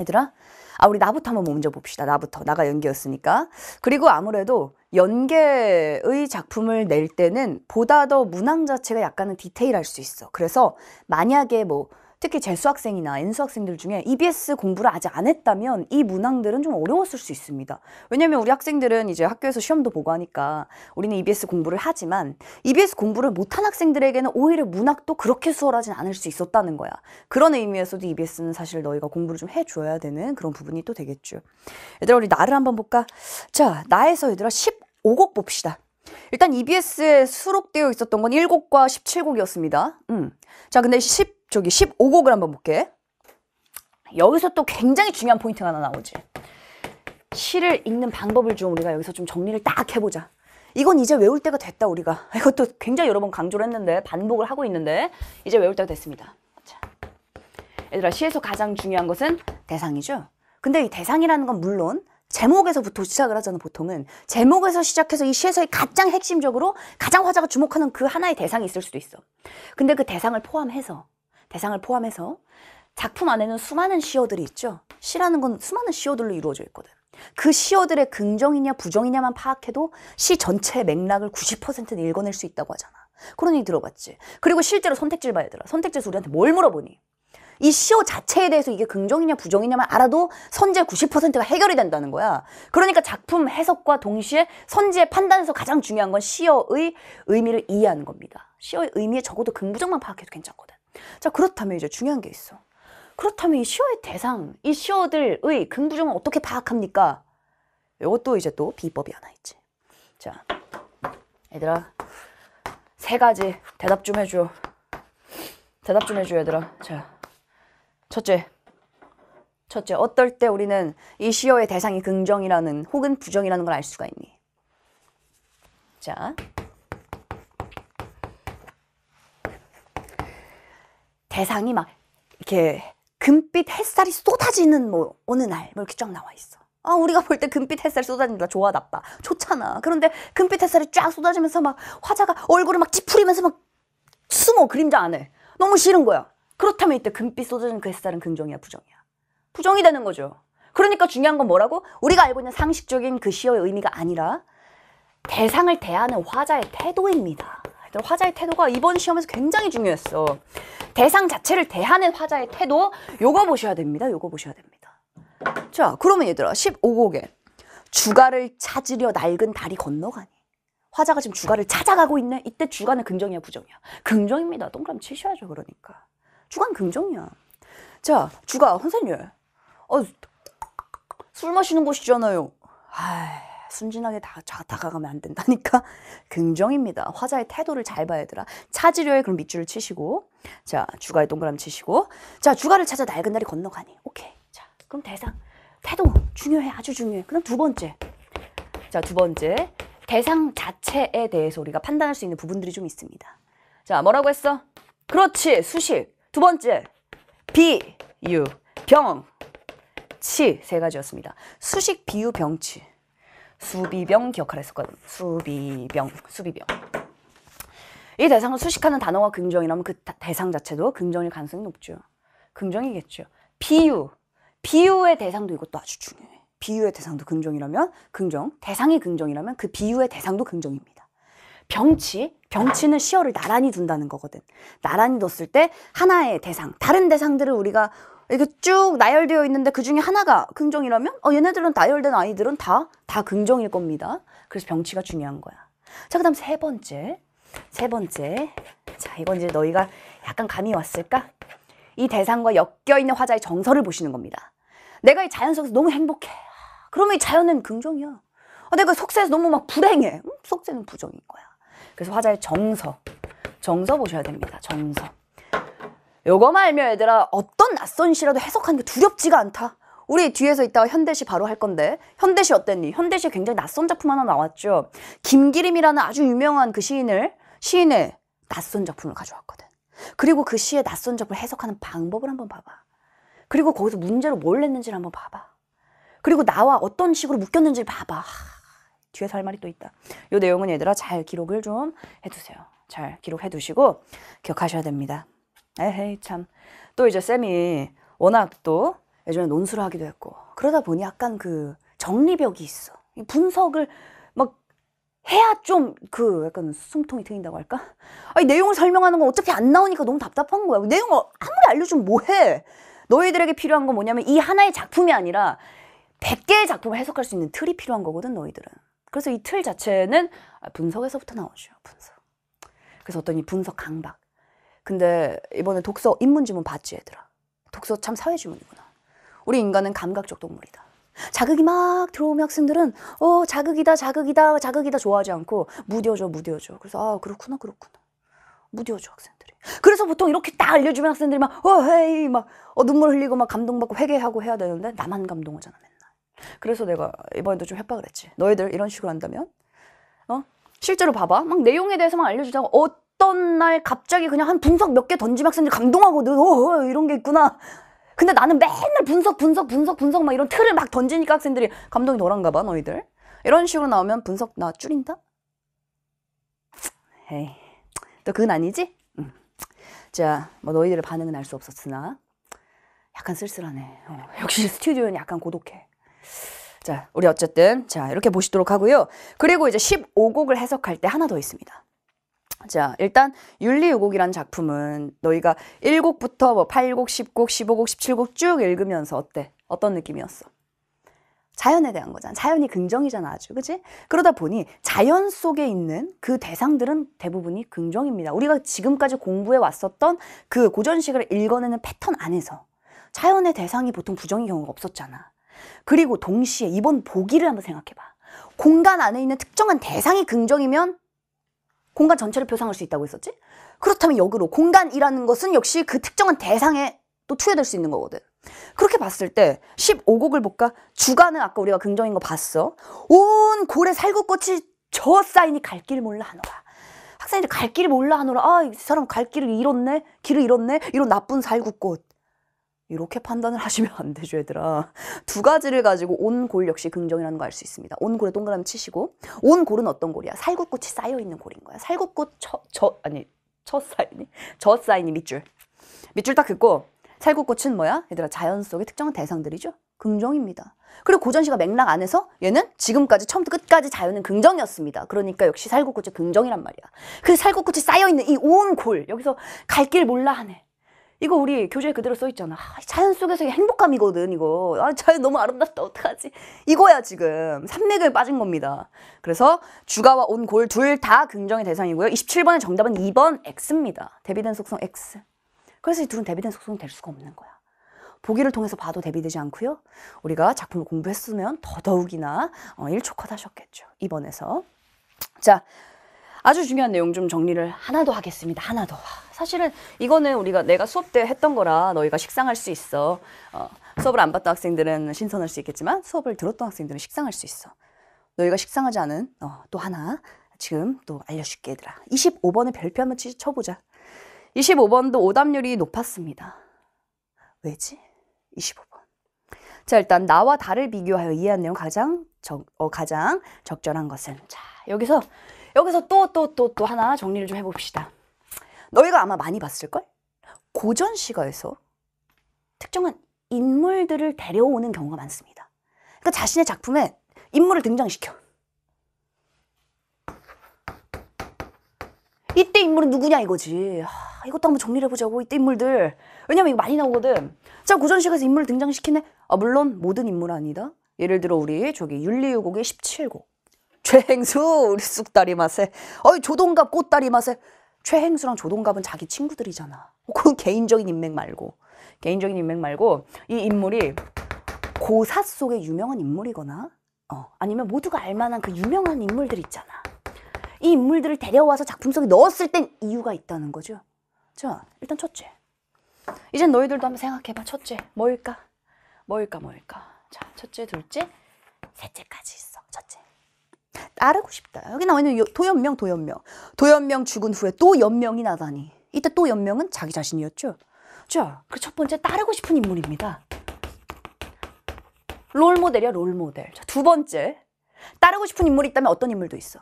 얘들아 아 우리 나부터 한번 먼저 봅시다 나부터 나가 연기였으니까 그리고 아무래도 연계의 작품을 낼 때는 보다 더 문항 자체가 약간은 디테일할 수 있어 그래서 만약에 뭐 특히 재수 학생이나 N수 학생들 중에 EBS 공부를 아직 안 했다면 이 문항들은 좀 어려웠을 수 있습니다. 왜냐면 우리 학생들은 이제 학교에서 시험도 보고 하니까 우리는 EBS 공부를 하지만 EBS 공부를 못한 학생들에게는 오히려 문학도 그렇게 수월하진 않을 수 있었다는 거야. 그런 의미에서도 EBS는 사실 너희가 공부를 좀 해줘야 되는 그런 부분이 또 되겠죠. 얘들아 우리 나를 한번 볼까? 자 나에서 얘들아 15곡 봅시다. 일단 EBS에 수록되어 있었던 건 1곡과 17곡이었습니다. 음. 자, 근데 10 저기 15곡을 한번 볼게. 여기서 또 굉장히 중요한 포인트가 하나 나오지. 시를 읽는 방법을 좀 우리가 여기서 좀 정리를 딱 해보자. 이건 이제 외울 때가 됐다 우리가. 이것도 굉장히 여러 번 강조를 했는데 반복을 하고 있는데 이제 외울 때가 됐습니다. 자. 얘들아 시에서 가장 중요한 것은 대상이죠. 근데 이 대상이라는 건 물론 제목에서부터 시작을 하잖아 보통은 제목에서 시작해서 이 시에서의 가장 핵심적으로 가장 화자가 주목하는 그 하나의 대상이 있을 수도 있어 근데 그 대상을 포함해서 대상을 포함해서 작품 안에는 수많은 시어들이 있죠. 시라는 건 수많은 시어들로 이루어져 있거든. 그 시어들의 긍정이냐 부정이냐만 파악해도 시 전체의 맥락을 90%는 읽어낼 수 있다고 하잖아. 그런 얘기 들어봤지. 그리고 실제로 선택지를 봐야 되라. 선택지에서 우리한테 뭘 물어보니? 이 시어 자체에 대해서 이게 긍정이냐 부정이냐만 알아도 선제 90%가 해결이 된다는 거야. 그러니까 작품 해석과 동시에 선제 판단에서 가장 중요한 건 시어의 의미를 이해하는 겁니다. 시어의 의미에 적어도 긍부정만 파악해도 괜찮거든. 자 그렇다면 이제 중요한 게 있어 그렇다면 이 시어의 대상 이 시어들의 근부정을 어떻게 파악합니까 이것도 이제 또 비법이 하나 있지 자 얘들아 세 가지 대답 좀 해줘 대답 좀 해줘 얘들아 자 첫째 첫째 어떨 때 우리는 이 시어의 대상이 긍정이라는 혹은 부정이라는 걸 알 수가 있니 자 대상이 막 이렇게 금빛 햇살이 쏟아지는 뭐 어느 날뭐 이렇게 쫙 나와 있어. 아, 우리가 볼 때 금빛 햇살 쏟아진다. 좋아, 나빠. 좋잖아. 그런데 금빛 햇살이 쫙 쏟아지면서 막 화자가 얼굴을 막 찌푸리면서 막 숨어, 그림자 안에. 너무 싫은 거야. 그렇다면 이때 금빛 쏟아지는 그 햇살은 긍정이야, 부정이야? 부정이 되는 거죠. 그러니까 중요한 건 뭐라고? 우리가 알고 있는 상식적인 그 시어의 의미가 아니라 대상을 대하는 화자의 태도입니다. 화자의 태도가 이번 시험에서 굉장히 중요했어. 대상 자체를 대하는 화자의 태도 요거 보셔야 됩니다. 요거 보셔야 됩니다. 자 그러면 얘들아 15곡에 주가를 찾으려 낡은 다리 건너가니 화자가 지금 주가를 찾아가고 있네. 이때 주가는 긍정이야 부정이야? 긍정입니다. 동그라미 치셔야죠 그러니까. 주간 긍정이야. 자 주가 선생님 어, 술 마시는 곳이잖아요. 아이. 순진하게 다, 자, 다가가면 안 된다니까 긍정입니다. 화자의 태도를 잘 봐야 되라. 찾으려 해 그럼 밑줄을 치시고 자주가의 동그라미 치시고 자 주가를 찾아 낡은 날이 건너가니 오케이 자 그럼 대상 태도 중요해 아주 중요해 그럼 두 번째 자 두 번째 대상 자체에 대해서 우리가 판단할 수 있는 부분들이 좀 있습니다. 자 뭐라고 했어? 그렇지 수식 두 번째 비유 병치 세 가지였습니다. 수식 비유 병치 수비병 기억하라 했었거든. 수비병, 수비병. 이 대상을 수식하는 단어가 긍정이라면 그 대상 자체도 긍정일 가능성이 높죠. 긍정이겠죠. 비유. 비유의 대상도 이것도 아주 중요해. 비유의 대상도 긍정이라면 긍정, 대상이 긍정이라면 그 비유의 대상도 긍정입니다. 병치, 병치는 시어를 나란히 둔다는 거거든. 나란히 뒀을 때 하나의 대상, 다른 대상들을 우리가 이렇게 쭉 나열되어 있는데 그 중에 하나가 긍정이라면 어 얘네들은 나열된 아이들은 다 다 긍정일 겁니다. 그래서 병치가 중요한 거야. 자 그다음 세 번째 세 번째 자 이건 이제 너희가 약간 감이 왔을까? 이 대상과 엮여 있는 화자의 정서를 보시는 겁니다. 내가 이 자연 속에서 너무 행복해. 그러면 이 자연은 긍정이야. 아, 내가 그 속세에서 너무 막 불행해. 음, 속세는 부정인 거야. 그래서 화자의 정서 정서 보셔야 됩니다. 정서 요거만 알면 얘들아 어떤 낯선 시라도 해석하는 게 두렵지가 않다. 우리 뒤에서 이따가 현대시 바로 할 건데 현대시 어땠니? 현대시에 굉장히 낯선 작품 하나 나왔죠. 김기림이라는 아주 유명한 그 시인을 시인의 낯선 작품을 가져왔거든. 그리고 그 시의 낯선 작품을 해석하는 방법을 한번 봐봐. 그리고 거기서 문제로 뭘 냈는지를 한번 봐봐. 그리고 나와 어떤 식으로 묶였는지를 봐봐. 하, 뒤에서 할 말이 또 있다. 요 내용은 얘들아 잘 기록을 좀 해두세요. 잘 기록해 두시고 기억하셔야 됩니다. 에헤이 참. 또 이제 쌤이 워낙 또 예전에 논술을 하기도 했고 그러다 보니 약간 그 정리벽이 있어. 분석을 막 해야 좀 그 약간 숨통이 트인다고 할까? 아니 내용을 설명하는 건 어차피 안 나오니까 너무 답답한 거야. 내용 을 아무리 알려주면 뭐해? 너희들에게 필요한 건 뭐냐면 이 하나의 작품이 아니라 100개의 작품을 해석할 수 있는 틀이 필요한 거거든 너희들은. 그래서 이 틀 자체는 분석에서부터 나오죠. 분석. 그래서 어떤 이 분석 강박. 근데 이번에 독서 입문지문 봤지 얘들아 독서 참 사회지문이구나 우리 인간은 감각적 동물이다 자극이 막 들어오면 학생들은 어 자극이다 자극이다 자극이다 좋아하지 않고 무뎌져 무뎌져 그래서 아 그렇구나 그렇구나 무뎌져 학생들이 그래서 보통 이렇게 딱 알려주면 학생들이 막어 헤이 막 어, 눈물 흘리고 막 감동받고 회개하고 해야 되는데 나만 감동하잖아 맨날 그래서 내가 이번에도 좀 협박을 했지 너희들 이런 식으로 한다면 어 실제로 봐봐 막 내용에 대해서만 알려주자고 어 어떤 날 갑자기 그냥 한 분석 몇 개 던지면 학생들이 감동하거든. 어, 어, 이런 게 있구나. 근데 나는 맨날 분석, 분석, 분석, 분석 막 이런 틀을 막 던지니까 학생들이 감동이 덜한가 봐, 너희들. 이런 식으로 나오면 분석 나 줄인다? 에이, 또 그건 아니지? 응. 음. 자, 뭐 너희들의 반응은 알 수 없었으나 약간 쓸쓸하네. 어, 역시 스튜디오는 약간 고독해. 자, 우리 어쨌든 자 이렇게 보시도록 하고요. 그리고 이제 15곡을 해석할 때 하나 더 있습니다. 자, 일단 윤리유곡이란 작품은 너희가 1곡부터 뭐 8곡, 10곡, 15곡, 17곡 쭉 읽으면서 어때? 어떤 느낌이었어? 자연에 대한 거잖아. 자연이 긍정이잖아, 아주. 그지? 그러다 보니 자연 속에 있는 그 대상들은 대부분이 긍정입니다. 우리가 지금까지 공부해 왔었던 그 고전식을 읽어내는 패턴 안에서 자연의 대상이 보통 부정인 경우가 없었잖아. 그리고 동시에 이번 보기를 한번 생각해 봐. 공간 안에 있는 특정한 대상이 긍정이면 공간 전체를 표상할 수 있다고 했었지? 그렇다면 역으로 공간이라는 것은 역시 그 특정한 대상에 또 투여될 수 있는 거거든. 그렇게 봤을 때 15곡을 볼까? 주간은 아까 우리가 긍정인 거 봤어. 온 고래 살구꽃이 저 쌓이니 갈길 몰라 하노라. 학생들 갈길 몰라 하노라. 아, 이 사람 갈 길을 잃었네. 길을 잃었네. 이런 나쁜 살구꽃. 이렇게 판단을 하시면 안 되죠, 얘들아. 두 가지를 가지고 온 골 역시 긍정이라는 거 알 수 있습니다. 온 골에 동그라미 치시고 온 골은 어떤 골이야? 살구꽃이 쌓여 있는 골인 거야. 살구꽃 첫, 저 아니 첫 사인이 저 사인이 밑줄 밑줄 딱 긋고 살구꽃은 뭐야? 얘들아 자연 속의 특정한 대상들이죠. 긍정입니다. 그리고 고전시가 맥락 안에서 얘는 지금까지 처음부터 끝까지 자연은 긍정이었습니다. 그러니까 역시 살구꽃이 긍정이란 말이야. 그 살구꽃이 쌓여있는 이 온 골, 여기서 갈 길 몰라 하네. 이거 우리 교재에 그대로 써있잖아. 아, 자연 속에서의 행복감이거든, 이거. 아, 자연 너무 아름답다. 어떡하지? 이거야, 지금. 산맥을 빠진 겁니다. 그래서 주가와 온골 둘 다 긍정의 대상이고요. 27번의 정답은 2번 X입니다. 대비된 속성 X. 그래서 이 둘은 대비된 속성이 될 수가 없는 거야. 보기를 통해서 봐도 대비되지 않고요. 우리가 작품을 공부했으면 더더욱이나 어, 일촉하다셨겠죠. 2번에서 자, 아주 중요한 내용 좀 정리를 하나 더 하겠습니다. 하나 더. 사실은 이거는 우리가 내가 수업 때 했던 거라 너희가 식상할 수 있어. 어, 수업을 안 봤던 학생들은 신선할 수 있겠지만 수업을 들었던 학생들은 식상할 수 있어. 너희가 식상하지 않은 어, 또 하나 지금 또 알려줄게 얘들아. 25번에 별표 한번 치, 쳐보자. 25번도 오답률이 높았습니다. 왜지? 25번. 자 일단 나와 나를 비교하여 이해한 내용 가장 적, 어, 가장 적절한 것은 자 여기서 여기서 또 또 또 또 하나 정리를 좀 해봅시다. 너희가 아마 많이 봤을걸? 고전 시가에서 특정한 인물들을 데려오는 경우가 많습니다. 그러니까 자신의 작품에 인물을 등장시켜. 이때 인물은 누구냐 이거지. 하, 이것도 한번 정리를 해보자고 이때 인물들. 왜냐면 이거 많이 나오거든. 자 고전시가에서 인물을 등장시키네. 아, 물론 모든 인물 아니다. 예를 들어 우리 저기 윤리유곡의 17곡. 최행수 우리 쑥다리 맛에 어이 조동갑 꽃다리 맛에 최행수랑 조동갑은 자기 친구들이잖아. 그건 개인적인 인맥 말고 개인적인 인맥 말고 이 인물이 고사 속의 유명한 인물이거나 어, 아니면 모두가 알만한 그 유명한 인물들 있잖아. 이 인물들을 데려와서 작품 속에 넣었을 땐 이유가 있다는 거죠. 자, 일단 첫째. 이젠 너희들도 한번 생각해봐. 첫째, 뭘까? 뭘까, 뭘까? 자, 첫째, 둘째, 셋째까지 있어. 첫째. 따르고 싶다. 여기 나와있는 도연명, 도연명. 도연명 죽은 후에 또 연명이 나다니. 이때 또 연명은 자기 자신이었죠. 자, 그 첫 번째 따르고 싶은 인물입니다. 롤모델이야, 롤모델. 자, 두 번째. 따르고 싶은 인물이 있다면 어떤 인물도 있어.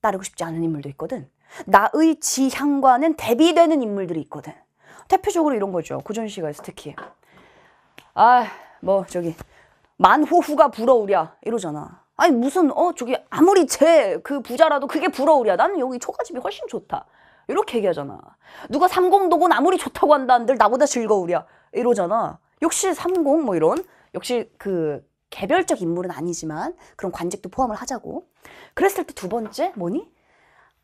따르고 싶지 않은 인물도 있거든. 나의 지향과는 대비되는 인물들이 있거든. 대표적으로 이런 거죠. 고전 시가에서 특히. 아, 뭐 저기 만호후가 불어우랴 이러잖아. 아니 무슨 어 저기 아무리 제 그 부자라도 그게 부러우랴 나는 여기 초가집이 훨씬 좋다 이렇게 얘기하잖아 누가 삼공도곤 아무리 좋다고 한다는들 나보다 즐거우랴 이러잖아 역시 삼공 뭐 이런 역시 그 개별적 인물은 아니지만 그런 관직도 포함을 하자고 그랬을 때 두 번째 뭐니?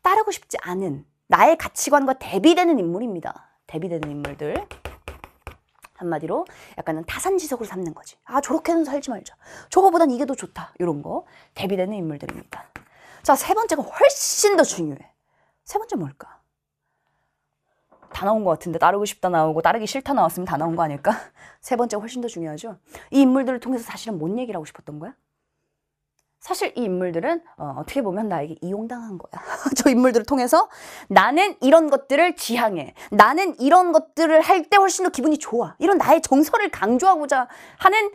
따르고 싶지 않은 나의 가치관과 대비되는 인물입니다 대비되는 인물들 한마디로 약간은 타산지석으로 삼는 거지. 아 저렇게는 살지 말자. 저거보단 이게 더 좋다. 이런 거 대비되는 인물들입니다. 자 세 번째가 훨씬 더 중요해. 세 번째 뭘까? 다 나온 것 같은데 따르고 싶다 나오고 따르기 싫다 나왔으면 다 나온 거 아닐까? 세 번째 훨씬 더 중요하죠. 이 인물들을 통해서 사실은 뭔 얘기를 하고 싶었던 거야? 사실 이 인물들은 어, 어 떻게 보면 나에게 이용당한 거야. 저 인물들을 통해서 나는 이런 것들을 지향해. 나는 이런 것들을 할 때 훨씬 더 기분이 좋아. 이런 나의 정서를 강조하고자 하는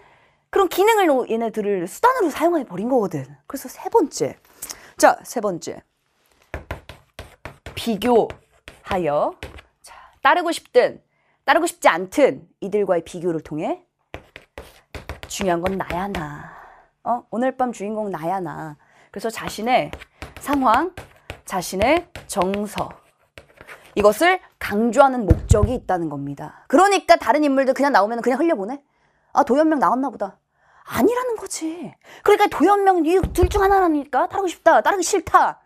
그런 기능을 얘네들을 수단으로 사용해 버린 거거든. 그래서 세 번째. 자, 세 번째. 비교하여 자, 따르고 싶든 따르고 싶지 않든 이들과의 비교를 통해 중요한 건 나야 나. 어? 오늘 밤 주인공 나야 나. 그래서 자신의 상황, 자신의 정서 이것을 강조하는 목적이 있다는 겁니다. 그러니까 다른 인물들 그냥 나오면 그냥 흘려보내. 아 도연명 나왔나 보다. 아니라는 거지. 그러니까 도연명 둘 중 하나라니까 따르고 싶다, 따르기 싫다.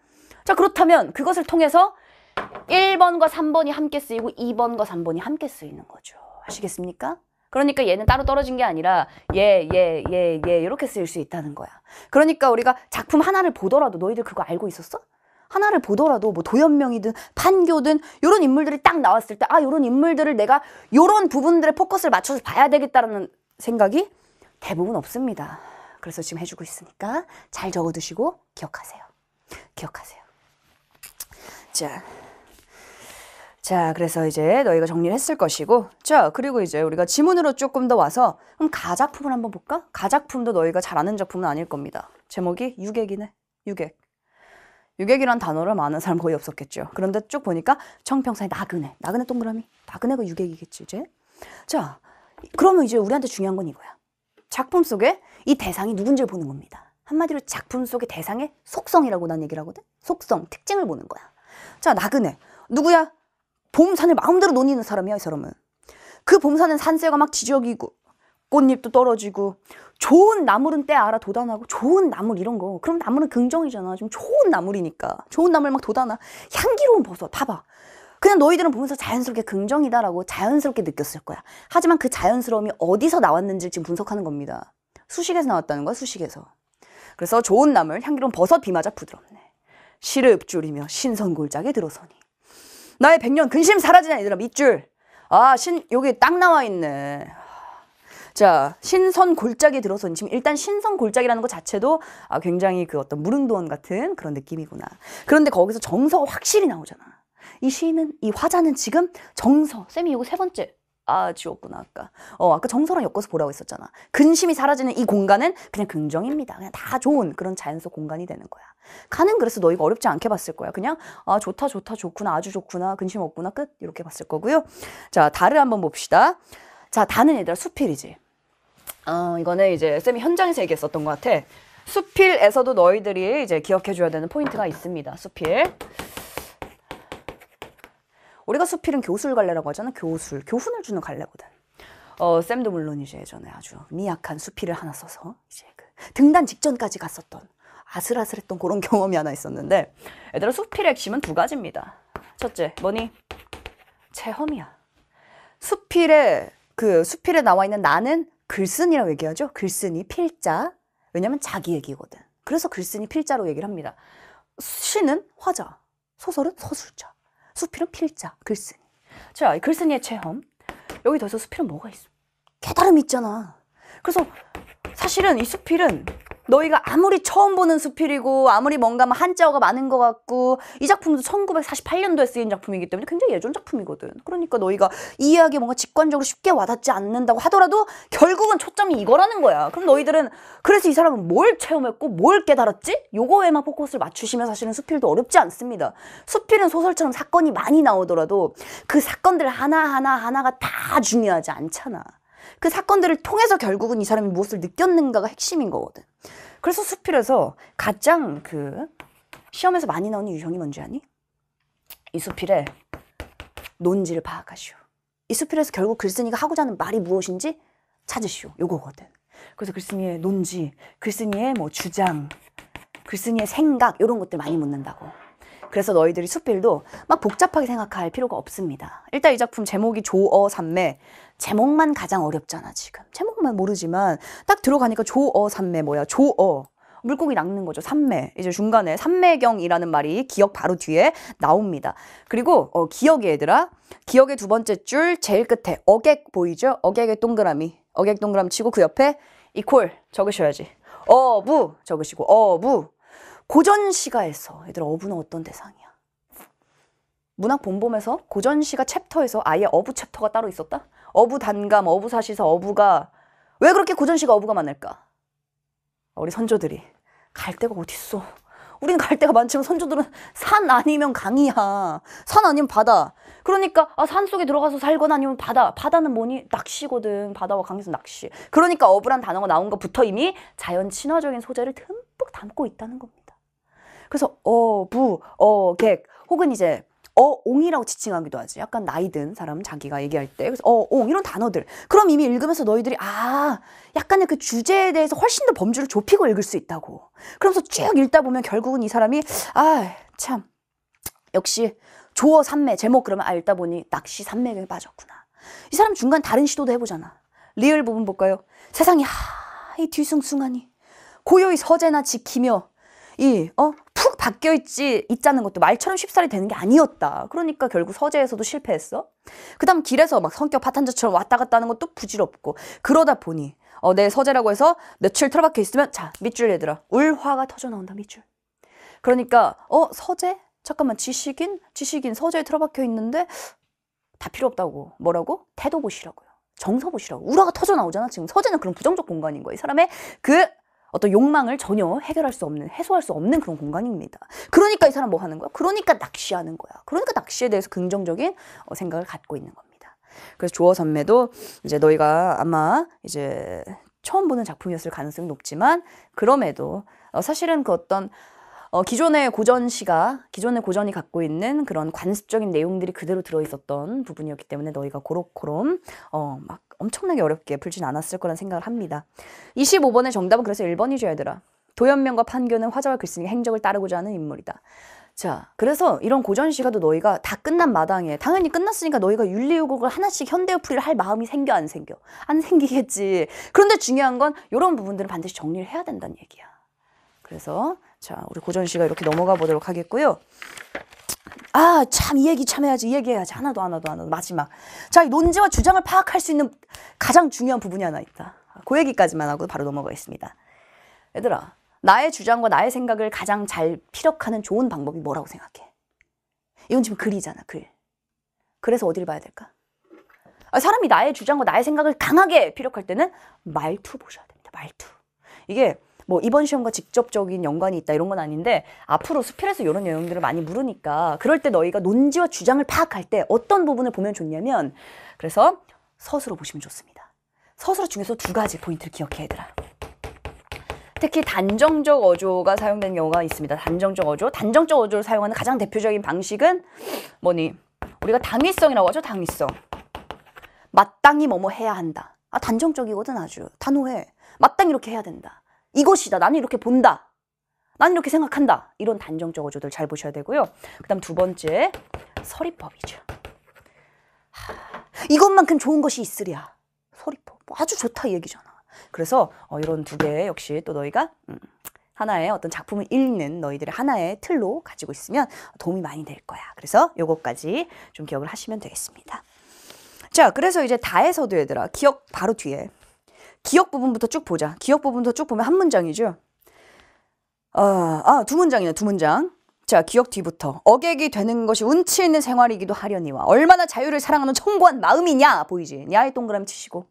자 그렇다면 그것을 통해서 1번과 3번이 함께 쓰이고 2번과 3번이 함께 쓰이는 거죠. 아시겠습니까? 그러니까 얘는 따로 떨어진 게 아니라 얘, 얘, 얘, 얘 이렇게 쓰일 수 있다는 거야. 그러니까 우리가 작품 하나를 보더라도 너희들 그거 알고 있었어? 하나를 보더라도 뭐 도연명이든 판교든 이런 인물들이 딱 나왔을 때아 이런 인물들을 내가 이런 부분들에 포커스를 맞춰서 봐야 되겠다라는 생각이 대부분 없습니다. 그래서 지금 해주고 있으니까 잘 적어두시고 기억하세요. 기억하세요. 자. 자, 그래서 이제 너희가 정리를 했을 것이고, 자, 그리고 이제 우리가 지문으로 조금 더 와서, 그럼 가작품을 한번 볼까? 가작품도 너희가 잘 아는 작품은 아닐 겁니다. 제목이 유객이네. 유객. 유객이란 단어를 많은 사람 거의 없었겠죠. 그런데 쭉 보니까 청평사의 나그네, 나그네 동그라미, 나그네가 유객이겠지, 이제. 자, 그러면 이제 우리한테 중요한 건 이거야. 작품 속에 이 대상이 누군지를 보는 겁니다. 한마디로 작품 속의 대상의 속성이라고 난 얘기를 하거든? 속성, 특징을 보는 거야. 자, 나그네. 누구야? 봄산을 마음대로 논의는 사람이야 이 사람은 그 봄산은 산새가 막 지저귀고 꽃잎도 떨어지고 좋은 나물은 때 알아 도단하고 좋은 나물 이런 거 그럼 나물은 긍정이잖아 지금 좋은 나물이니까 좋은 나물 막 도단하 향기로운 버섯 봐봐 그냥 너희들은 보면서 자연스럽게 긍정이다라고 자연스럽게 느꼈을 거야 하지만 그 자연스러움이 어디서 나왔는지 지금 분석하는 겁니다 수식에서 나왔다는 거야 수식에서 그래서 좋은 나물 향기로운 버섯 비마자 부드럽네 시를 읊조리며 신선골짜기 들어서니 나의 백년 근심 사라지냐 얘들아 밑줄 아 신 여기 딱 나와 있네 자 신선 골짜기 들어선 지금 일단 신선 골짜기라는 것 자체도 아, 굉장히 그 어떤 무릉도원 같은 그런 느낌이구나 그런데 거기서 정서가 확실히 나오잖아 이 시인은 이 화자는 지금 정서 쌤이 이거 세 번째 아 지웠구나 아까 어 아까 정서랑 엮어서 보라고 했었잖아 근심이 사라지는 이 공간은 그냥 긍정입니다 그냥 다 좋은 그런 자연 속 공간이 되는 거야 가는 그래서 너희가 어렵지 않게 봤을 거야 그냥 아 좋다 좋다 좋구나 아주 좋구나 근심 없구나 끝 이렇게 봤을 거고요 자 달을 한번 봅시다 자 다는 얘들아 수필이지 어 이거는 이제 쌤이 현장에서 얘기했었던 것 같아 수필에서도 너희들이 이제 기억해줘야 되는 포인트가 있습니다 수필 우리가 수필은 교술 갈래라고 하잖아. 교술, 교훈을 주는 갈래거든. 어, 쌤도 물론 이제 예전에 아주 미약한 수필을 하나 써서 이제 그 등단 직전까지 갔었던 아슬아슬했던 그런 경험이 하나 있었는데 얘들아 수필의 핵심은 두 가지입니다. 첫째, 뭐니? 체험이야. 수필에 그 수필에 나와 있는 나는 글쓴이라고 얘기하죠. 글쓴이 필자. 왜냐면 자기 얘기거든. 그래서 글쓴이 필자로 얘기를 합니다. 시는 화자, 소설은 서술자. 수필은 필자, 글쓴이. 자, 글쓴이의 체험. 여기 더해서 수필은 뭐가 있어? 깨달음이 있잖아. 그래서 사실은 이 수필은 너희가 아무리 처음 보는 수필이고 아무리 뭔가 뭐 한자어가 많은 것 같고 이 작품도 1948년도에 쓰인 작품이기 때문에 굉장히 예전 작품이거든. 그러니까 너희가 이 이야기 뭔가 직관적으로 쉽게 와닿지 않는다고 하더라도 결국은 초점이 이거라는 거야. 그럼 너희들은 그래서 이 사람은 뭘 체험했고 뭘 깨달았지? 요거에만 포커스를 맞추시면 사실은 수필도 어렵지 않습니다. 수필은 소설처럼 사건이 많이 나오더라도 그 사건들 하나하나 하나가 다 중요하지 않잖아. 그 사건들을 통해서 결국은 이 사람이 무엇을 느꼈는가가 핵심인 거거든. 그래서 수필에서 가장 그 시험에서 많이 나오는 유형이 뭔지 아니? 이수필의 논지를 파악하시오. 이수필에서 결국 글쓴이가 하고자 하는 말이 무엇인지 찾으시오. 요거거든. 그래서 글쓴이의 논지, 글쓴이의 뭐 주장, 글쓴이의 생각 이런 것들 많이 묻는다고. 그래서 너희들이 수필도 막 복잡하게 생각할 필요가 없습니다. 일단 이 작품 제목이 조어 삼매 제목만 가장 어렵잖아 지금 제목만 모르지만 딱 들어가니까 조어 삼매 뭐야 조어 물고기 낚는 거죠. 삼매. 이제 중간에 삼매경이라는 말이 기억 바로 뒤에 나옵니다. 그리고 어, 기억이 얘들아. 기억의 두 번째 줄 제일 끝에 어객 보이죠? 어객의 동그라미. 어객 동그라미 치고 그 옆에 이퀄 적으셔야지. 어부 적으시고 어부 고전시가에서 얘들아 어부는 어떤 대상이야? 문학 본봄에서 고전시가 챕터에서 아예 어부 챕터가 따로 있었다? 어부 단감, 어부 사시서 어부가 왜 그렇게 고전시가 어부가 많을까? 우리 선조들이 갈 데가 어딨어? 우린갈 데가 많지만 선조들은 산 아니면 강이야. 산 아니면 바다. 그러니까 아, 산 속에 들어가서 살거나 아니면 바다. 바다는 뭐니? 낚시거든. 바다와 강에서 낚시. 그러니까 어부란 단어가 나온 것부터 이미 자연 친화적인 소재를 듬뿍 담고 있다는 겁니다. 그래서 어부, 어객 혹은 이제 어옹이라고 지칭하기도 하지. 약간 나이 든 사람 자기가 얘기할 때. 그래서 어옹 이런 단어들. 그럼 이미 읽으면서 너희들이 아, 약간의 그 주제에 대해서 훨씬 더 범주를 좁히고 읽을 수 있다고. 그러면서 쭉 읽다 보면 결국은 이 사람이 아, 참. 역시 조어 삼매 제목 그러면 아 읽다 보니 낚시 삼매경에 빠졌구나. 이 사람 중간 다른 시도도 해 보잖아. 리얼 부분 볼까요? 세상이 하 이 뒤숭숭하니 고요히 서재나 지키며 이어 푹 바뀌어 있지 있다는 것도 말처럼 쉽사리 되는 게 아니었다. 그러니까 결국 서재에서도 실패했어. 그다음 길에서 막 성격 파탄자처럼 왔다 갔다 하는 것도 부질없고 그러다 보니 어, 내 서재라고 해서 며칠 틀어박혀 있으면 자 밑줄 얘들아 울화가 터져 나온다 밑줄. 그러니까 어 서재 잠깐만 지식인 지식인 서재에 틀어박혀 있는데 다 필요 없다고 뭐라고 태도 보시라고요. 정서 보시라고 우라가 터져 나오잖아 지금 서재는 그런 부정적 공간인 거예요. 이 사람의 그 어떤 욕망을 전혀 해결할 수 없는, 해소할 수 없는 그런 공간입니다. 그러니까 이 사람 뭐 하는 거야? 그러니까 낚시하는 거야. 그러니까 낚시에 대해서 긍정적인 어, 생각을 갖고 있는 겁니다. 그래서 조어 선매도 이제 너희가 아마 이제 처음 보는 작품이었을 가능성이 높지만 그럼에도 어, 사실은 그 어떤 어, 기존의 고전 시가, 기존의 고전이 갖고 있는 그런 관습적인 내용들이 그대로 들어있었던 부분이었기 때문에 너희가 고로코롬, 어, 막 엄청나게 어렵게 풀진 않았을 거란 생각을 합니다. 25번의 정답은 그래서 1번이죠, 얘들아. 도연명과 판교는 화자와 글쓴이 행적을 따르고자 하는 인물이다. 자, 그래서 이런 고전 시가도 너희가 다 끝난 마당에 당연히 끝났으니까 너희가 윤리유곡을 하나씩 현대어풀이를 할 마음이 생겨 안 생겨? 안 생기겠지. 그런데 중요한 건 이런 부분들은 반드시 정리를 해야 된다는 얘기야. 그래서 자, 우리 고전 씨가 이렇게 넘어가 보도록 하겠고요. 아, 참, 이 얘기 참 해야지, 이 얘기 해야지. 하나도, 하나도, 하나도. 마지막. 자, 이 논지와 주장을 파악할 수 있는 가장 중요한 부분이 하나 있다. 그 얘기까지만 하고 바로 넘어가겠습니다. 얘들아, 나의 주장과 나의 생각을 가장 잘 피력하는 좋은 방법이 뭐라고 생각해? 이건 지금 글이잖아, 글. 그래서 어디를 봐야 될까? 아, 사람이 나의 주장과 나의 생각을 강하게 피력할 때는 말투 보셔야 됩니다, 말투. 이게 뭐 이번 시험과 직접적인 연관이 있다 이런 건 아닌데 앞으로 수필에서 이런 내용들을 많이 물으니까 그럴 때 너희가 논지와 주장을 파악할 때 어떤 부분을 보면 좋냐면 그래서 서술어 보시면 좋습니다. 서술어 중에서 두 가지 포인트를 기억해 얘들아. 특히 단정적 어조가 사용되는 경우가 있습니다. 단정적 어조. 단정적 어조를 사용하는 가장 대표적인 방식은 뭐니? 우리가 당위성이라고 하죠. 당위성. 마땅히 뭐뭐 해야 한다. 아, 단정적이거든 아주. 단호해. 마땅히 이렇게 해야 된다. 이것이다. 나는 이렇게 본다. 나는 이렇게 생각한다. 이런 단정적 어조들 잘 보셔야 되고요. 그 다음 두 번째, 서리법이죠. 이것만큼 좋은 것이 있으랴. 서리법. 뭐 아주 좋다 이 얘기잖아. 그래서 어, 이런 두 개 역시 또 너희가 음, 하나의 어떤 작품을 읽는 너희들의 하나의 틀로 가지고 있으면 도움이 많이 될 거야. 그래서 요것까지좀 기억을 하시면 되겠습니다. 자, 그래서 이제 다에서도 얘들아, 기억 바로 뒤에 기억 부분부터 쭉 보자. 기억 부분부터 쭉 보면 한 문장이죠. 어, 아, 두 문장이네, 두 문장. 자, 기억 뒤부터. 어객이 되는 것이 운치 있는 생활이기도 하려니와 얼마나 자유를 사랑하는 청고한 마음이냐 보이지. 야이 동그라미 치시고.